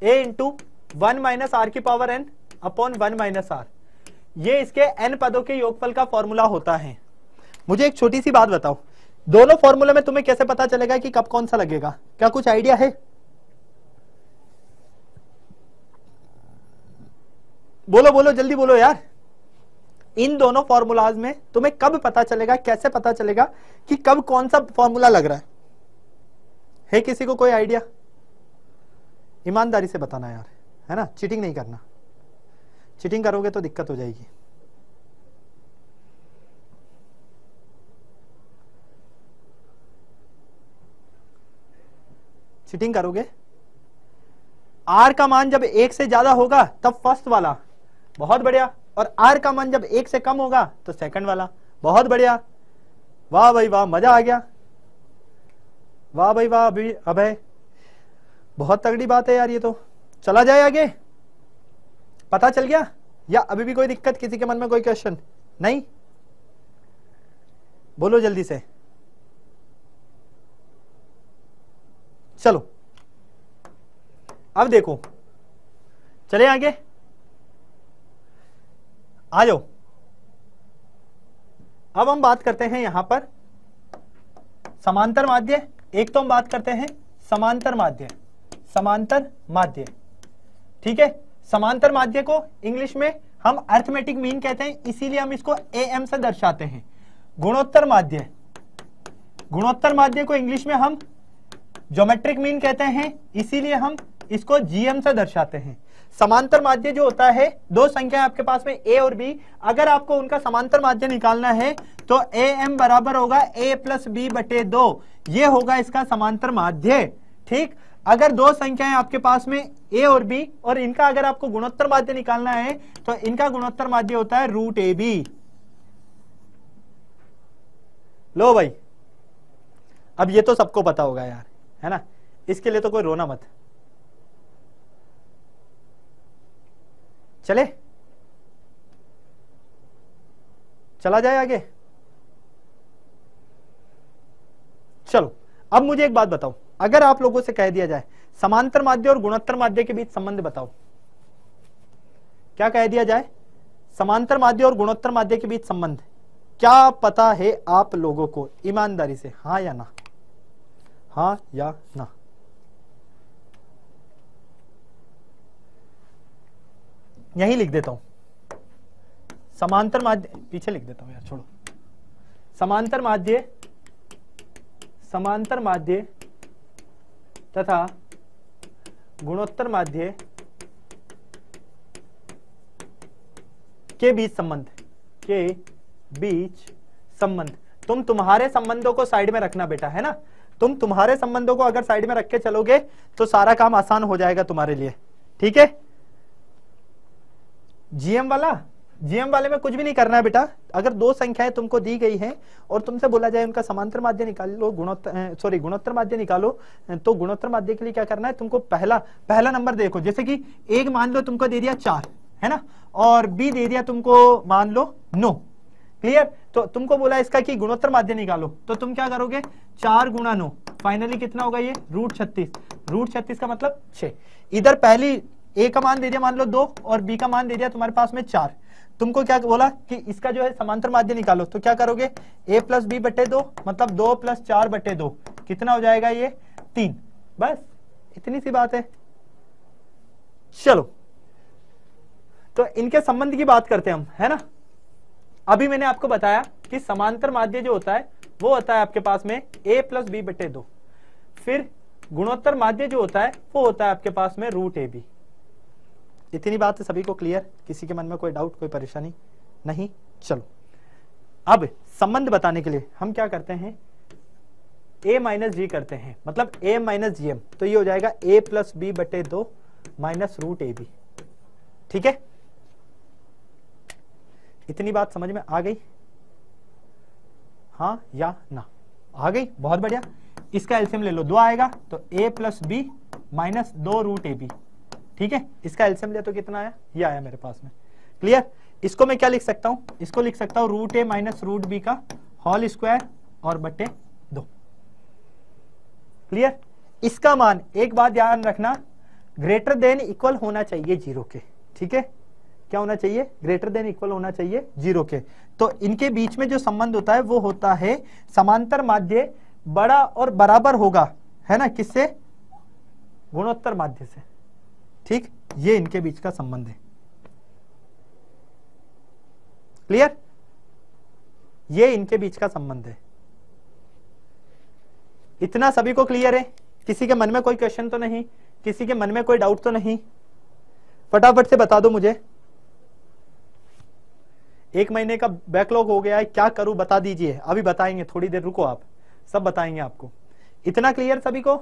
A into one minus R की power N upon one minus R ये इसके एन पदों के योगफल का फॉर्मूला होता है मुझे एक छोटी सी बात बताओ दोनों फॉर्मूला में तुम्हें कैसे पता चलेगा कि कब कौन सा लगेगा क्या कुछ आइडिया है बोलो बोलो जल्दी बोलो यार इन दोनों फॉर्मूलाज में तुम्हें कब पता चलेगा कैसे पता चलेगा कि कब कौन सा फॉर्मूला लग रहा है है किसी को कोई आइडिया ईमानदारी से बताना यार है ना चीटिंग नहीं करना चीटिंग करोगे तो दिक्कत हो जाएगी चीटिंग करोगे आर का मान जब एक से ज्यादा होगा तब फर्स्ट वाला बहुत बढ़िया और आर का मान जब एक से कम होगा तो सेकंड वाला बहुत बढ़िया वाह भाई वाह मजा आ गया वाह भाई वाह अभी अभय बहुत तगड़ी बात है यार ये तो चला जाए आगे पता चल गया या अभी भी कोई दिक्कत किसी के मन में कोई क्वेश्चन नहीं बोलो जल्दी से चलो अब देखो चले आगे आ जाओ अब हम बात करते हैं यहां पर समांतर माध्य एक तो हम बात करते हैं समांतर माध्य समांतर माध्य ठीक है समांतर माध्य को इंग्लिश में हम अर्थमेटिक मीन कहते हैं इसीलिए हम इसको ए एम से दर्शाते हैं गुणोत्तर माध्य गुणोत्तर माध्य को इंग्लिश में हम ज्योमेट्रिक मीन कहते हैं इसीलिए हम इसको जीएम से दर्शाते हैं समांतर माध्य जो होता है दो संख्या आपके पास में ए और बी अगर आपको उनका समांतर माध्य निकालना है तो ए एम बराबर होगा ए प्लस बी बटे दो ये होगा इसका समांतर माध्य ठीक अगर दो संख्याएं आपके पास में ए और बी और इनका अगर आपको गुणोत्तर माध्य निकालना है तो इनका गुणोत्तर माध्य होता है रूट ए बी लो भाई अब ये तो सबको पता होगा यार है ना इसके लिए तो कोई रोना मत चले चला जाए आगे चलो अब मुझे एक बात बताओ अगर आप लोगों से कह दिया जाए समांतर माध्य और गुणोत्तर माध्य के बीच संबंध बताओ क्या कह दिया जाए समांतर माध्य और गुणोत्तर माध्य के बीच संबंध क्या पता है आप लोगों को ईमानदारी से हाँ या ना हाँ या ना यही लिख देता हूं समांतर माध्य पीछे लिख देता हूं यार छोड़ो समांतर माध्य समांतर माध्य तथा गुणोत्तर माध्य के बीच संबंध के बीच संबंध तुम तुम्हारे संबंधों को साइड में रखना बेटा है ना तुम तुम्हारे संबंधों को अगर साइड में रख के चलोगे तो सारा काम आसान हो जाएगा तुम्हारे लिए ठीक है जीएम वाला जीएम वाले में कुछ भी नहीं करना है बेटा अगर दो संख्याएं तुमको दी गई हैं और तुमसे बोला जाए उनका समांतर माध्य निकाल लो गुणोत्तर सॉरी गुणोत्तर माध्य निकालो तो गुणोत्तर माध्य के लिए क्या करना है तुमको पहला पहला नंबर देखो जैसे कि एक मान लो तुमको दे दिया चार है ना और बी दे दिया तुमको मान लो नो क्लियर तो तुमको बोला इसका कि गुणोत्तर माध्य निकालो तो तुम क्या करोगे चार गुणा नो फाइनली कितना होगा ये रूट छत्तीस रूट छत्तीस का मतलब छ इधर पहली ए का मान दे दिया मान लो दो और बी का मान दे दिया तुम्हारे पास में चार तुमको क्या बोला कि इसका जो है समांतर माध्य निकालो तो क्या करोगे ए प्लस बी बटे दो मतलब दो प्लस चार बटे दो कितना हो जाएगा ये तीन बस इतनी सी बात है चलो तो इनके संबंध की बात करते हैं हम है ना अभी मैंने आपको बताया कि समांतर माध्य जो होता है वो होता है आपके पास में ए प्लस बी बटे दो फिर गुणोत्तर माध्य जो होता है वो होता है आपके पास में रूट ए बी इतनी बात है सभी को क्लियर किसी के मन में कोई डाउट कोई परेशानी नहीं चलो अब संबंध बताने के लिए हम क्या करते हैं ए माइनस जी करते हैं मतलब ए माइनस जी एम तो ये हो जाएगा ए प्लस बी बटे दो माइनस रूट ए बी ठीक है इतनी बात समझ में आ गई हाँ या ना आ गई बहुत बढ़िया इसका एल्सियम ले लो दो आएगा तो ए प्लस बी माइनस दो रूट ए बी ठीक है इसका एल्सियम लिया तो कितना आया ये आया मेरे पास में क्लियर इसको मैं क्या लिख सकता हूं इसको लिख सकता हूं root A minus root B का होल स्क्वायर और बटे दो क्लियर इसका मान एक बात ध्यान रखना ग्रेटर देन इक्वल होना चाहिए जीरो के ठीक है क्या होना चाहिए ग्रेटर देन इक्वल होना चाहिए जीरो के तो इनके बीच में जो संबंध होता है वो होता है समांतर माध्य बड़ा और बराबर होगा है ना किससे गुणोत्तर माध्य से ठीक ये इनके बीच का संबंध है क्लियर ये इनके बीच का संबंध है इतना सभी को क्लियर है किसी के मन में कोई क्वेश्चन तो नहीं किसी के मन में कोई डाउट तो नहीं फटाफट से बता दो मुझे एक महीने का बैकलॉग हो गया है क्या करूं बता दीजिए अभी बताएंगे थोड़ी देर रुको आप सब बताएंगे आपको इतना क्लियर सभी को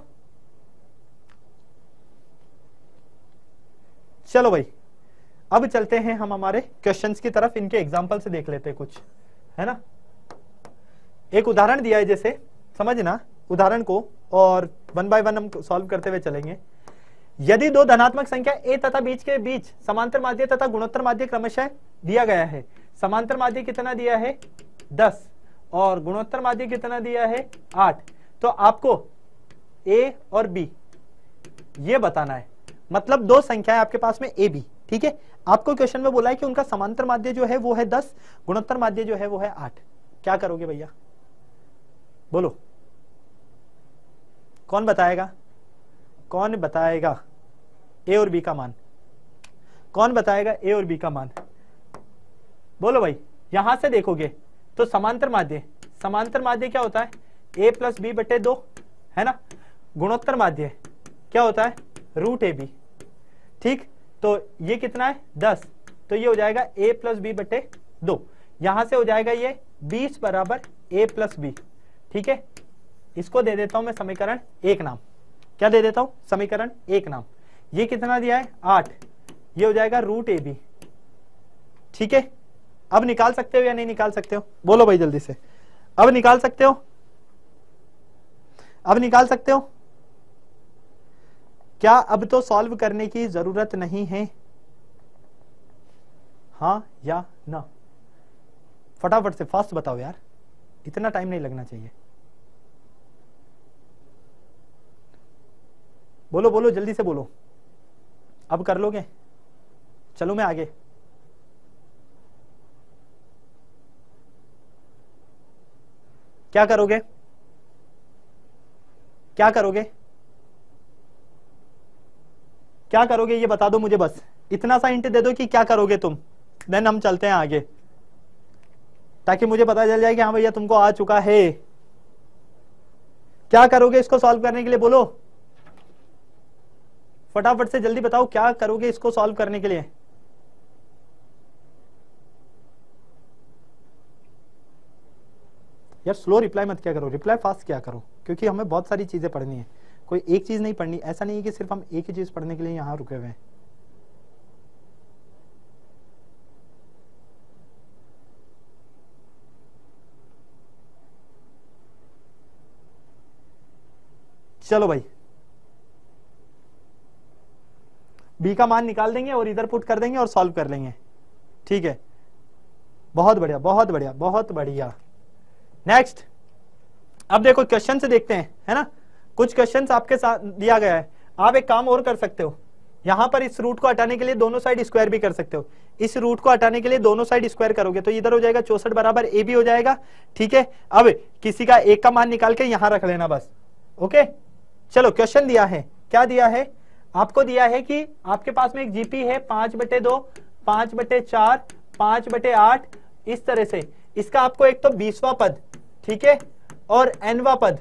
चलो भाई अब चलते हैं हम हमारे क्वेश्चंस की तरफ इनके एग्जाम्पल से देख लेते हैं कुछ है ना एक उदाहरण दिया है जैसे समझना उदाहरण को और वन बाय वन हम सॉल्व करते हुए चलेंगे यदि दो धनात्मक संख्या ए तथा बीच के बीच समांतर माध्य तथा गुणोत्तर माध्य क्रमशः दिया गया है समांतर माध्य कितना दिया है दस और गुणोत्तर माध्य कितना दिया है आठ तो आपको ए और बी ये बताना है मतलब दो संख्या है आपके पास में ए बी ठीक है आपको क्वेश्चन में बोला है कि उनका समांतर माध्य जो है वो है दस गुणोत्तर माध्य जो है वो है आठ क्या करोगे भैया बोलो कौन बताएगा कौन बताएगा ए और बी का मान कौन बताएगा ए और बी का मान बोलो भाई यहां से देखोगे तो समांतर माध्य समांतर माध्य क्या होता है ए प्लस बी बटे दो है ना गुणोत्तर माध्य क्या होता है रूट ए बी ठीक तो ये कितना है दस तो ये हो जाएगा ए प्लस बी बटे दो यहां से हो जाएगा ये बीस बराबर ए प्लस बी ठीक है इसको दे देता हूं मैं समीकरण एक नाम क्या दे देता हूं समीकरण एक नाम ये कितना दिया है आठ ये हो जाएगा रूट ए बी ठीक है अब निकाल सकते हो या नहीं निकाल सकते हो बोलो भाई जल्दी से अब निकाल सकते हो अब निकाल सकते हो क्या अब तो सॉल्व करने की जरूरत नहीं है हाँ या ना फटाफट से फास्ट बताओ यार इतना टाइम नहीं लगना चाहिए बोलो बोलो जल्दी से बोलो अब कर लोगे चलो मैं आगे क्या करोगे क्या करोगे क्या करोगे ये बता दो मुझे बस इतना सा इंट दे दो कि क्या करोगे तुम देन हम चलते हैं आगे ताकि मुझे पता चल जाए कि हाँ भैया तुमको आ चुका है क्या करोगे इसको सॉल्व करने के लिए बोलो फटाफट से जल्दी बताओ क्या करोगे इसको सॉल्व करने के लिए यार स्लो रिप्लाई मत क्या करो रिप्लाई फास्ट क्या करो क्योंकि हमें बहुत सारी चीजें पढ़नी है कोई एक चीज़ नहीं पढ़नी ऐसा नहीं है कि सिर्फ हम एक ही चीज़ पढ़ने के लिए यहां रुके हुए हैं चलो भाई बी का मान निकाल देंगे और इधर पुट कर देंगे और सॉल्व कर लेंगे ठीक है बहुत बढ़िया बहुत बढ़िया बहुत बढ़िया नेक्स्ट अब देखो क्वेश्चन से देखते हैं है ना कुछ क्वेश्चन आपके साथ दिया गया है आप एक काम और कर सकते हो यहां पर इस रूट को हटाने के लिए दोनों साइड स्क्वायर भी कर सकते हो इस रूट को हटाने के लिए दोनों साइड स्क्वायर करोगे तो इधर हो जाएगा चौसठ बराबर ए भी हो जाएगा ठीक है अब किसी का एक का मान निकाल के यहां रख लेना बस ओके चलो क्वेश्चन दिया है क्या दिया है आपको दिया है कि आपके पास में एक जीपी है पांच बटे दो पांच बटे चार पांच बटे आठ इस तरह से इसका आपको एक तो बीसवा पद ठीक है और एनवा पद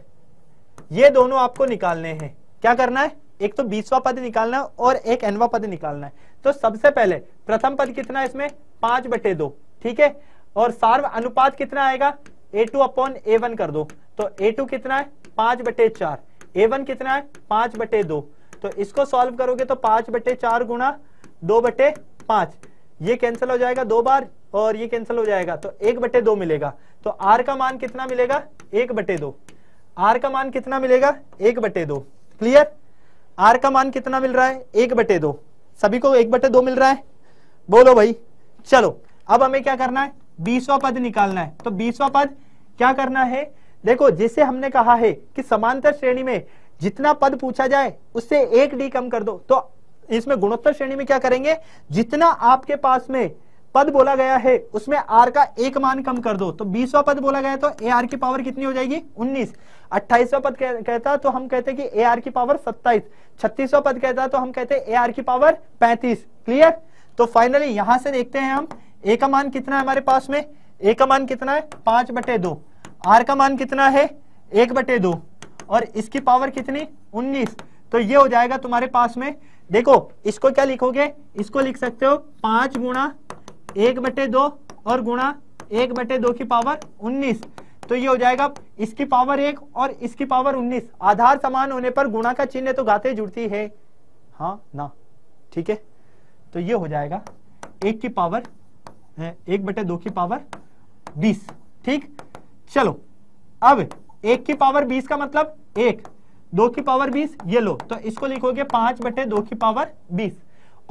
ये दोनों आपको निकालने हैं क्या करना है एक तो बीसवा पद निकालना है और एक एनवा पद निकालना है तो सबसे पहले प्रथम पद कितना है इसमें पांच बटे दो ठीक है और सार्व अनुपात कितना आएगा A two upon A one कर दो तो ए टू कितना है पांच बटे चार ए वन कितना है पांच बटे दो तो इसको सॉल्व करोगे तो पांच बटे चार गुणा दो बटे पांच ये कैंसिल हो जाएगा दो बार और ये कैंसिल हो जाएगा तो एक बटे दो मिलेगा तो आर का मान कितना मिलेगा एक बटे दो आर का मान कितना मिलेगा एक बटे दो क्लियर आर का मान कितना मिल रहा है एक बटे दो सभी को एक बटे दो मिल रहा है बोलो भाई चलो अब हमें क्या करना है बीसवा पद निकालना है तो बीसवा पद क्या करना है देखो जिसे हमने कहा है कि समांतर श्रेणी में जितना पद पूछा जाए उससे एक डी कम कर दो तो इसमें गुणोत्तर श्रेणी में क्या करेंगे जितना आपके पास में पद बोला गया है उसमें आर का एक मान कम कर दो तो बीसवा पद बोला गया तो ए आर की पावर कितनी हो जाएगी उन्नीस अट्ठाईसवा तो पद कहता तो हम कहते कि ए आर की पावर सत्ताईस छत्तीसवा पद कहता तो हम कहते ए आर की पावर पैंतीस क्लियर तो फाइनली यहां से देखते हैं हम ए का मान कितना है हमारे पास में ए का मान कितना है पांच बटे दो आर का मान कितना है एक बटे दो और इसकी पावर कितनी उन्नीस तो ये हो जाएगा तुम्हारे पास में देखो इसको क्या लिखोगे इसको लिख सकते हो पांच गुणा एक बटे दो और गुणा एक बटे दो की पावर उन्नीस तो ये हो जाएगा इसकी पावर एक और इसकी पावर उन्नीस आधार समान होने पर गुणा का चिन्ह तो गाते जुड़ती है हाँ ना ठीक है तो ये हो जाएगा एक की पावर एक बटे दो की पावर बीस ठीक चलो अब एक की पावर बीस का मतलब एक दो की पावर बीस ये लो तो इसको लिखोगे पांच बटे दो की पावर बीस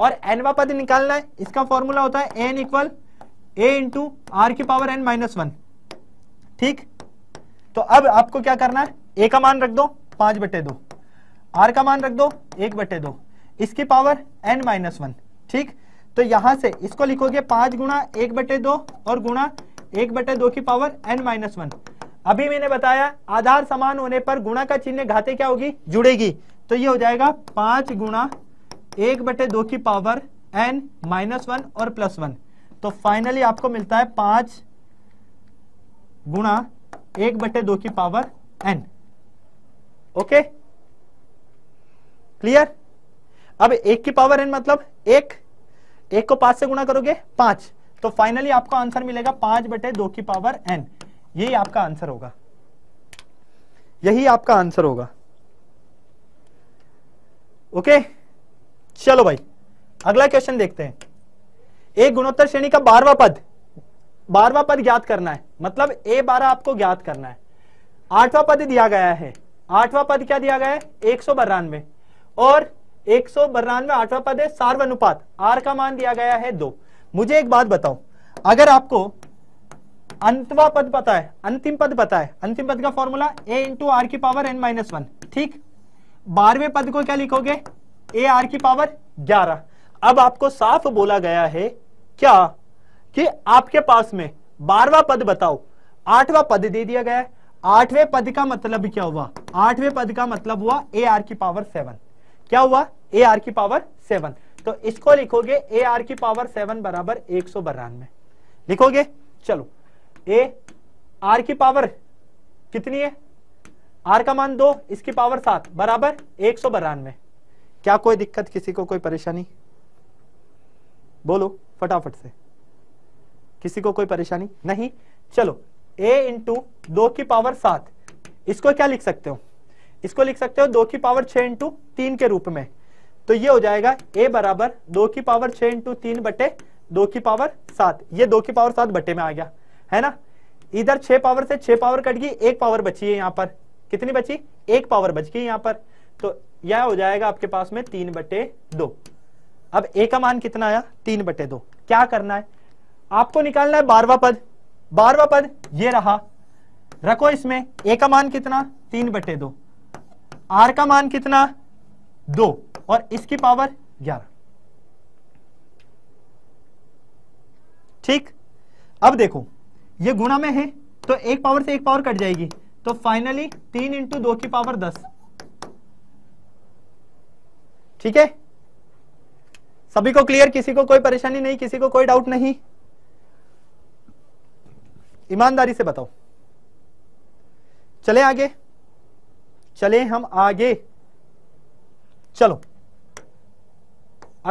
और एनवा पद निकालना है इसका फॉर्मूला होता है N equal A into R की पावर एन माइनस वन ठीक तो अब आपको क्या करना है ए का मान रख दो पांच बटे दो आर का मान रख दो एक बटे दो इसकी पावर एन माइनस वन ठीक तो यहां से इसको लिखोगे पांच गुणा एक बटे दो और गुणा एक बटे दो की पावर एन माइनस वन अभी मैंने बताया आधार समान होने पर गुणा का चिन्ह घाते क्या होगी जुड़ेगी तो ये हो जाएगा पांच गुणा एक बटे दो की पावर एन माइनस वन और प्लस वन तो फाइनली आपको मिलता है पांच गुणा एक बटे दो की पावर एन ओके क्लियर अब एक की पावर एन मतलब एक एक को पांच से गुणा करोगे पांच तो फाइनली आपको आंसर मिलेगा पांच बटे दो की पावर एन यही आपका आंसर होगा यही आपका आंसर होगा ओके okay? चलो भाई अगला क्वेश्चन देखते हैं एक गुणोत्तर श्रेणी का बारवा पद बारवा पद ज्ञात करना है मतलब ए बारह आपको ज्ञात करना है आठवां पद दिया गया है आठवां पद क्या दिया गया है एक सौ बरानवे और एक सौ बरानवे आठवां पद है सार्वनुपात आर का मान दिया गया है दो मुझे एक बात बताओ अगर आपको अंतवा पद पता है अंतिम पद पता है अंतिम पद का फॉर्मूला ए इंटू आर की पावर एन माइनस वन ठीक बारहवें पद को क्या लिखोगे ए आर की पावर 11 अब आपको साफ बोला गया है क्या कि आपके पास में बारवा पद बताओ आठवा पद दे दिया गया आठवें पद का मतलब क्या हुआ आठवें पद का मतलब हुआ ए आर की पावर सेवन क्या हुआ ए आर की पावर सेवन तो इसको लिखोगे ए आर की पावर सेवन बराबर एक सौ बरानवे लिखोगे चलो ए आर की पावर कितनी है आर का मान दो इसकी पावर सात बराबर एक सौ बरानवे क्या कोई दिक्कत किसी को कोई परेशानी बोलो फटाफट से किसी को कोई परेशानी नहीं चलो ए इंटू दो की पावर सात इसको क्या लिख सकते हो इसको लिख सकते हो दो की पावर छ इंटू तीन के रूप में तो ये हो जाएगा ए बराबर दो की पावर छह इंटू तीन बटे दो की पावर सात ये दो की पावर सात बटे में आ गया है ना इधर छह पावर से छह पावर कट गई एक पावर बची है यहां पर कितनी बची एक पावर बच गई यहां पर तो यह हो जाएगा आपके पास में तीन बटे दो अब ए का मान कितना आया तीन बटे दो क्या करना है आपको निकालना है बारवा पद बारवा पद ये रहा रखो इसमें ए का मान कितना तीन बटे दो आर का मान कितना दो और इसकी पावर ग्यारह ठीक अब देखो ये गुणा में है तो एक पावर से एक पावर कट जाएगी तो फाइनली तीन इंटू दो की पावर दस ठीक है सभी को क्लियर किसी को कोई परेशानी नहीं किसी को कोई डाउट नहीं ईमानदारी से बताओ चले आगे चले हम आगे चलो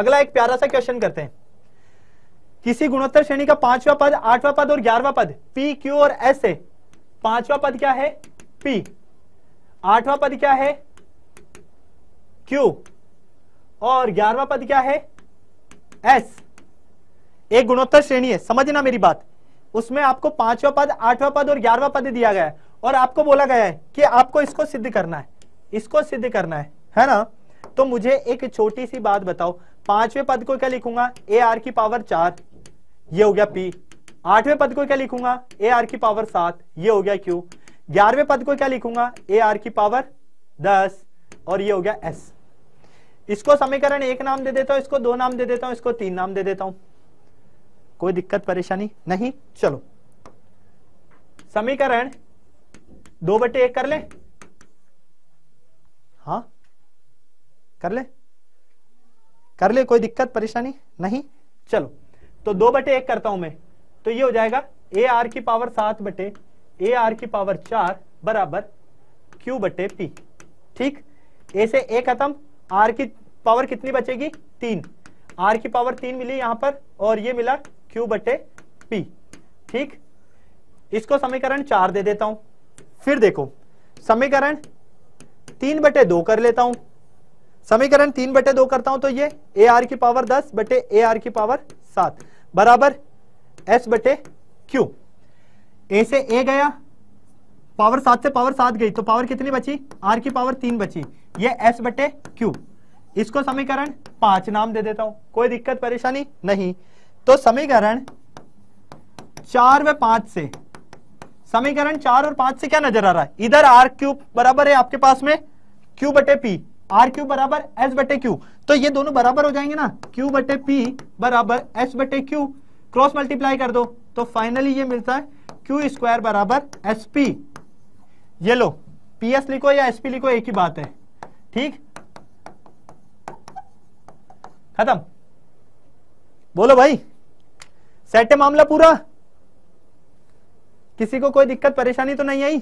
अगला एक प्यारा सा क्वेश्चन करते हैं किसी गुणोत्तर श्रेणी का पांचवा पद आठवां पद और ग्यारहवा पद पी क्यू और एस है पांचवा पद क्या है पी आठवां पद क्या है क्यू और ग्यारहवा पद क्या है एस एक गुणोत्तर श्रेणी है समझना मेरी बात उसमें आपको पांचवा पद आठवां पद और ग्यारहवा पद दिया गया है और आपको बोला गया है कि आपको इसको सिद्ध करना है इसको सिद्ध करना है है ना तो मुझे एक छोटी सी बात बताओ पांचवें पद को क्या लिखूंगा ए आर की पावर चार ये हो गया पी आठवें पद को क्या लिखूंगा ए आर की पावर सात ये हो गया क्यू ग्यारहवें पद को क्या लिखूंगा ए आर की पावर दस और ये हो गया एस इसको समीकरण एक नाम दे देता हूं इसको दो नाम दे देता हूं इसको तीन नाम दे देता हूं कोई दिक्कत परेशानी नहीं चलो समीकरण दो बटे एक कर ले हाँ कर ले कर ले कोई दिक्कत परेशानी नहीं चलो तो दो बटे एक करता हूं मैं तो ये हो जाएगा ए आर की पावर सात बटे ए आर की पावर चार बराबर क्यू बटे पी ठीक ए से ए खत्म आर की पावर कितनी बचेगी तीन आर की पावर तीन मिली यहां पर और ये मिला क्यू बटे पी ठीक इसको समीकरण चार दे देता हूं फिर देखो समीकरण तीन बटे दो कर लेता हूं समीकरण तीन बटे दो करता हूं तो ये ए आर की पावर दस बटे ए आर की पावर सात बराबर एस बटे क्यू ए से ए गया पावर सात से पावर सात गई तो पावर कितनी बची आर की पावर तीन बची ये एस बटे क्यू इसको समीकरण पांच नाम दे देता हूं कोई दिक्कत परेशानी नहीं तो समीकरण चार व पांच से समीकरण चार और पांच से क्या नजर आ रहा है इधर आर क्यूब बराबर है आपके पास में क्यू बटे पी आर क्यू बराबर एस बटे क्यू तो ये दोनों बराबर हो जाएंगे ना क्यू बटे पी बराबर एस बटे क्यू क्रॉस मल्टीप्लाई कर दो तो फाइनली ये मिलता है क्यू स्क्वायर बराबर एस पी ये लो पी एस लिखो या एस पी लिखो एक ही बात है ठीक खत्म बोलो भाई सेट है मामला पूरा किसी को कोई दिक्कत परेशानी तो नहीं आई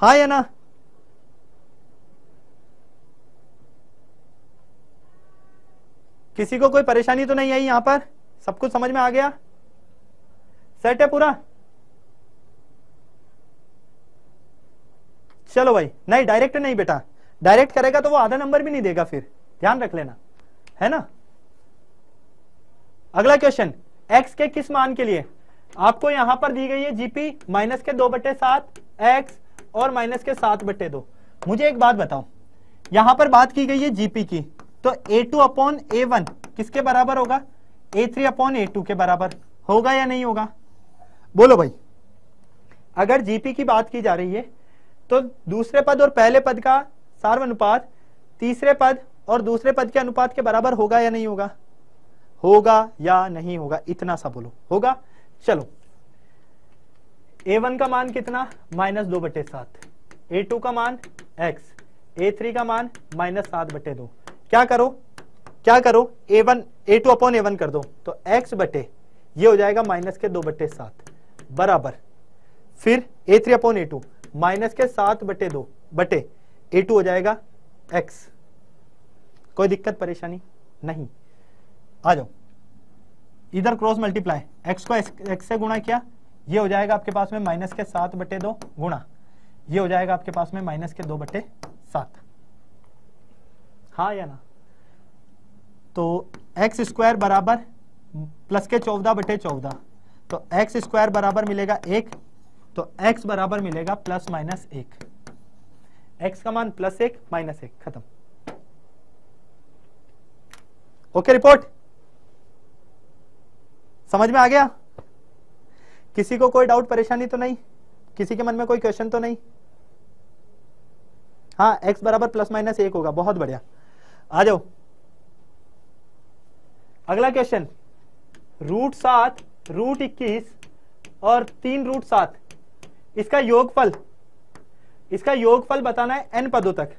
हाँ या ना किसी को कोई परेशानी तो नहीं आई यहां पर सब कुछ समझ में आ गया सेट है पूरा चलो भाई नहीं डायरेक्ट नहीं बेटा डायरेक्ट करेगा तो वो आधा नंबर भी नहीं देगा फिर ध्यान रख लेना है ना अगला क्वेश्चन एक्स के किस मान के लिए आपको यहां पर दी गई है जीपी माइनस के दो बटे सात एक्स और माइनस के सात बटे दो मुझे एक बात बताओ यहां पर बात की गई है जीपी की तो A two upon A one किसके बराबर होगा A three upon A two के बराबर होगा या नहीं होगा बोलो भाई अगर जीपी की बात की जा रही है तो दूसरे पद और पहले पद का सार्वनुपात तीसरे पद और दूसरे पद के अनुपात के बराबर होगा या नहीं होगा होगा या नहीं होगा इतना सा बोलो होगा चलो ए वन का मान कितना माइनस दो बटे सात ए टू का मान एक्स ए थ्री का मान माइनस सात बटे दो क्या करो क्या करो A one A two upon A one कर दो तो एक्स बटे ये हो जाएगा माइनस के दो बटे सात बराबर फिर A three upon A two minus के सात बटे दो बटे ए टू हो जाएगा एक्स कोई दिक्कत परेशानी नहीं आ जाओ इधर क्रॉस मल्टीप्लाई एक्स को एक्स से गुणा किया ये हो जाएगा आपके पास में माइनस के सात बटे दो गुणा ये हो जाएगा आपके पास में माइनस के दो बटे सात हाँ या ना तो एक्स स्क्वायर बराबर प्लस के चौदह बटे चौदह तो एक्स स्क्वायर बराबर मिलेगा एक तो एक्स बराबर मिलेगा प्लस माइनस एक एक्स का मान प्लस एक माइनस एक खत्म ओके रिपोर्ट समझ में आ गया किसी को कोई डाउट परेशानी तो नहीं किसी के मन में कोई क्वेश्चन तो नहीं हाँ एक्स बराबर प्लस माइनस एक होगा बहुत बढ़िया आ जाओ अगला क्वेश्चन रूट सात रूट इक्कीस और तीन रूट सात इसका योगफल इसका योगफल बताना है एन पदों तक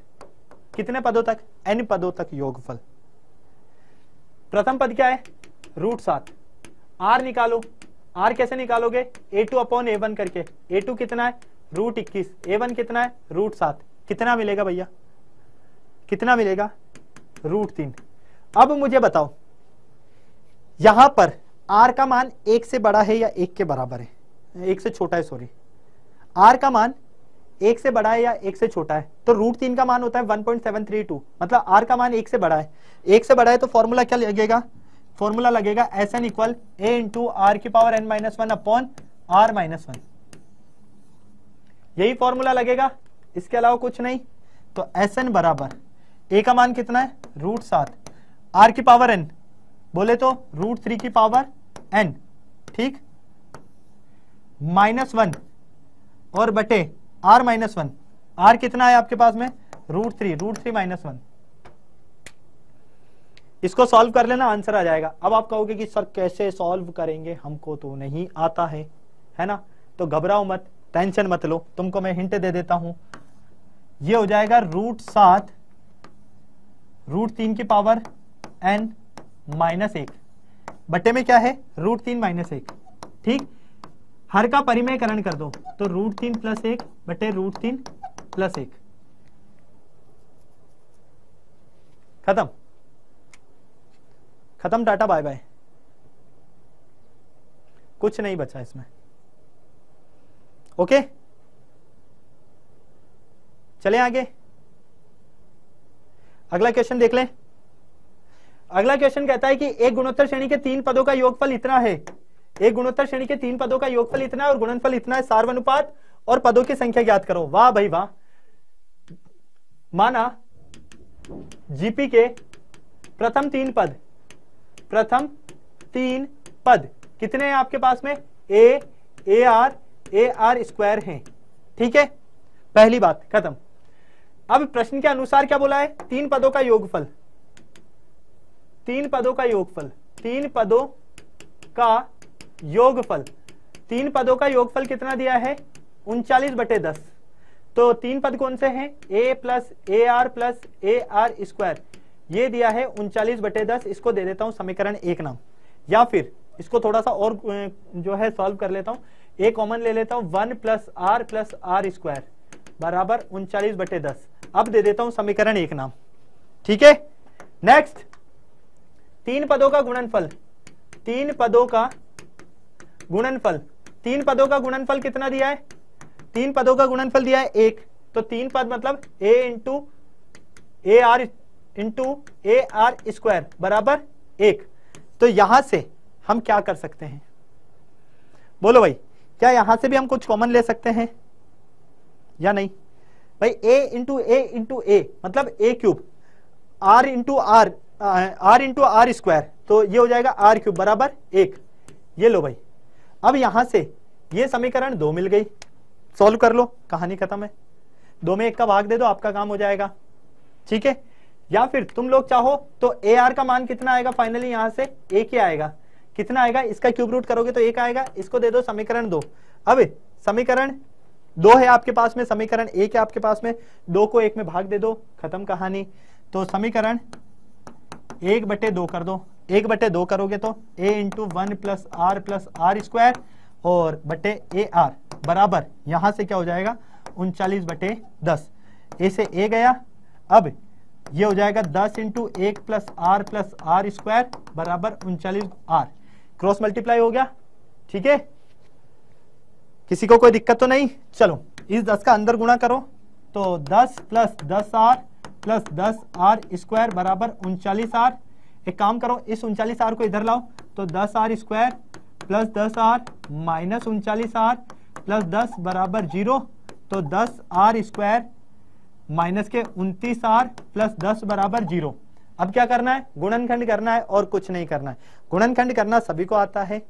कितने पदों तक एन पदों तक योगफल प्रथम पद क्या है रूट सात आर निकालो आर कैसे निकालोगे A two upon A one करके ए टू कितना है रूट इक्कीस ए वन कितना है रूट सात कितना मिलेगा भैया कितना मिलेगा रूट तीन अब मुझे बताओ यहां पर आर का मान एक से बड़ा है या एक के बराबर है एक से छोटा है सॉरी आर का मान एक से बड़ा है या एक से छोटा है तो रूट तीन का मान होता है 1.732 मतलब आर का मान एक से बड़ा है एक से बड़ा है तो फॉर्मूला क्या लगेगा फॉर्मूला लगेगा S N equal A into R की power N minus one upon R minus one यही फॉर्मूला लगेगा इसके अलावा कुछ नहीं तो एस एन बराबर ए का मान कितना है रूट सात आर की पावर एन बोले तो रूट थ्री की पावर एन ठीक माइनस वन और बटे आर माइनस वन आर कितना है आपके पास में root three root three minus one इसको सॉल्व कर लेना आंसर आ जाएगा अब आप कहोगे कि सर कैसे सॉल्व करेंगे हमको तो नहीं आता है है ना तो घबराओ मत टेंशन मत लो तुमको मैं हिंट दे देता हूं ये हो जाएगा रूट सात रूट तीन की पावर एन माइनस एक बट्टे में क्या है रूट तीन माइनस एक ठीक हर का परिमयकरण कर दो तो रूट तीन प्लस एक बटे रूट तीन प्लस एक खत्म खत्म टाटा बाय बाय कुछ नहीं बचा इसमें ओके चले आगे अगला क्वेश्चन देख लें अगला क्वेश्चन कहता है कि एक गुणोत्तर श्रेणी के तीन पदों का योगफल इतना है एक गुणोत्तर श्रेणी के तीन पदों का योगफल इतना है और गुणनफल इतना है सार्व अनुपात और पदों की संख्या ज्ञात करो वाह भाई वाह माना जीपी के प्रथम तीन पद प्रथम तीन पद कितने हैं आपके पास में A A R A R square है ठीक है पहली बात खत्म अब प्रश्न के अनुसार क्या बोला है तीन पदों का योगफल तीन पदों का योगफल तीन पदों का योगफल तीन पदों का योगफल कितना दिया है उनचालीस बटे दस तो तीन पद कौन से हैं A plus A R plus A R square ये दिया है उनचालीस बटे दस इसको दे देता हूं समीकरण एक नाम या फिर इसको थोड़ा सा और जो है सॉल्व कर लेता हूं ए कॉमन ले लेता हूं one plus R plus R square बराबर उनचालीस बटे दस अब दे देता हूं समीकरण एक नाम ठीक है नेक्स्ट तीन पदों का गुणनफल तीन पदों का गुणनफल तीन पदों का गुणनफल कितना दिया है तीन पदों का गुणनफल दिया है एक तो तीन पद मतलब a into A R into A R square बराबर एक तो यहां से हम क्या कर सकते हैं बोलो भाई क्या यहां से भी हम कुछ कॉमन ले सकते हैं या नहीं भाई ए इंटू ए इंटू ए मतलब A cube R into R R into R square तो ये हो जाएगा आर क्यूब बराबर एक ये लो भाई अब यहां से ये समीकरण दो मिल गई सॉल्व कर लो कहानी खत्म है दो में एक का भाग दे दो आपका काम हो जाएगा ठीक है या फिर तुम लोग चाहो तो ए आर का मान कितना आएगा फाइनली यहां से एक ही आएगा कितना आएगा इसका क्यूब रूट करोगे तो एक आएगा इसको दे दो समीकरण दो अब समीकरण दो है आपके पास में समीकरण एक है आपके पास में दो को एक में भाग दे दो खत्म कहानी तो समीकरण एक बटे दो कर दो एक बटे दो करोगे तो A into one plus R plus R square और बटे ए आर बराबर यहां से क्या हो जाएगा उनचालीस बटे दस ए से ए गया अब ये हो जाएगा दस इंटू एक plus R plus R square बराबर उनचालीस आर क्रॉस मल्टीप्लाई हो गया ठीक है किसी को कोई दिक्कत तो नहीं चलो इस दस का अंदर गुणा करो तो दस प्लस दस आर प्लस दस आर स्क्वायर बराबर उनचालीस आर एक काम करो इस उनचालीस आर को इधर लाओ तो दस आर स्क्वायर प्लस दस आर माइनस उनचालीस आर प्लस दस बराबर जीरो तो दस आर स्क्वायर माइनस के उनतीस आर प्लस दस बराबर जीरो अब क्या करना है गुणनखंड करना है और कुछ नहीं करना है गुणनखंड करना सभी को आता है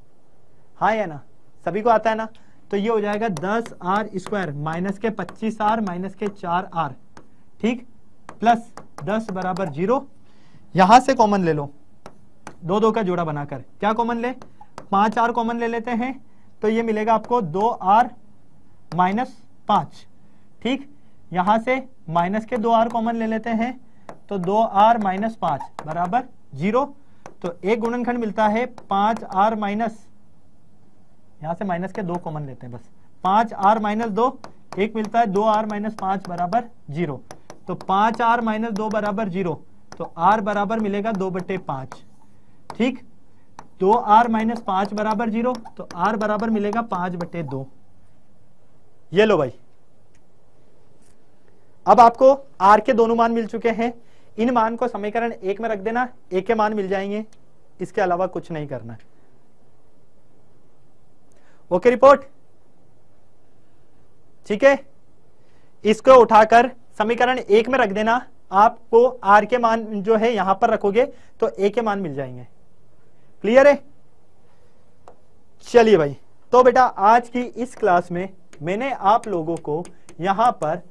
हाँ या ना सभी को आता है ना तो ये हो जाएगा दस आर स्क्वायर माइनस के पच्चीस आर माइनस के चार आर ठीक प्लस दस बराबर जीरो यहां से कॉमन ले लो दो दो का जोड़ा बनाकर क्या कॉमन ले पांच आर कॉमन ले लेते हैं तो ये मिलेगा आपको दो आर माइनस पांच ठीक यहां से माइनस के दो आर कॉमन ले लेते हैं तो दो आर माइनस पांच बराबर जीरो तो एक गुणनखंड मिलता है पांच आर माइनस यहां से माइनस के दो कॉमन लेते हैं बस पांच आर माइनस दो एक मिलता है दो आर माइनस पांच बराबर जीरो तो पांच आर माइनस दो बराबर जीरो तो आर बराबर मिलेगा दो बट्टे पांच ठीक दो आर माइनस पांच बराबर जीरो तो आर बराबर मिलेगा पांच बट्टे दो ये लो भाई अब आपको आर के दोनों मान मिल चुके हैं इन मान को समीकरण एक में रख देना एक के मान मिल जाएंगे इसके अलावा कुछ नहीं करना ओके रिपोर्ट ठीक है इसको उठाकर समीकरण एक में रख देना आपको आर के मान जो है यहां पर रखोगे तो ए के मान मिल जाएंगे क्लियर है चलिए भाई तो बेटा आज की इस क्लास में मैंने आप लोगों को यहां पर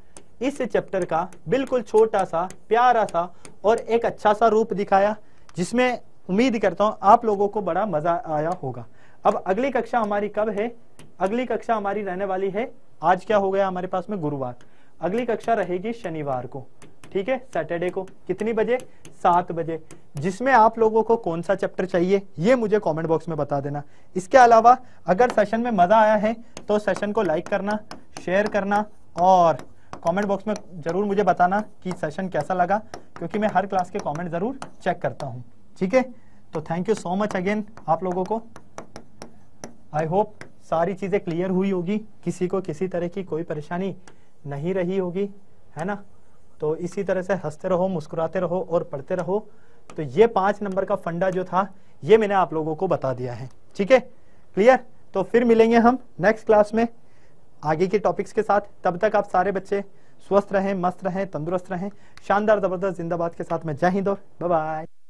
इस चैप्टर का बिल्कुल छोटा सा प्यारा सा और एक अच्छा सा रूप दिखाया जिसमें उम्मीद करता हूं आप लोगों को बड़ा मजा आया होगा अब अगली कक्षा हमारी कब है अगली कक्षा हमारी रहने वाली है आज क्या हो गया हमारे पास में गुरुवार अगली कक्षा रहेगी शनिवार को ठीक है सैटरडे को कितनी बजे सात बजे जिसमें आप लोगों को कौन सा चैप्टर चाहिए ये मुझे कमेंट बॉक्स में बता देना इसके अलावा अगर सेशन में मजा आया है तो सेशन को लाइक करना शेयर करना और कमेंट बॉक्स में जरूर मुझे बताना कि सेशन कैसा लगा क्योंकि मैं हर क्लास के कमेंट जरूर चेक करता हूँ ठीक है तो thank you so much again आप लोगों को आई होप सारी चीज़ें क्लियर हुई होगी किसी को किसी तरह की कोई परेशानी नहीं रही होगी है ना तो इसी तरह से हंसते रहो मुस्कुराते रहो और पढ़ते रहो तो ये पांच नंबर का फंडा जो था ये मैंने आप लोगों को बता दिया है ठीक है क्लियर तो फिर मिलेंगे हम नेक्स्ट क्लास में आगे के टॉपिक्स के साथ तब तक आप सारे बच्चे स्वस्थ रहें मस्त रहें तंदुरुस्त रहें शानदार जबरदस्त जिंदाबाद के साथ में जय हिंद और बाय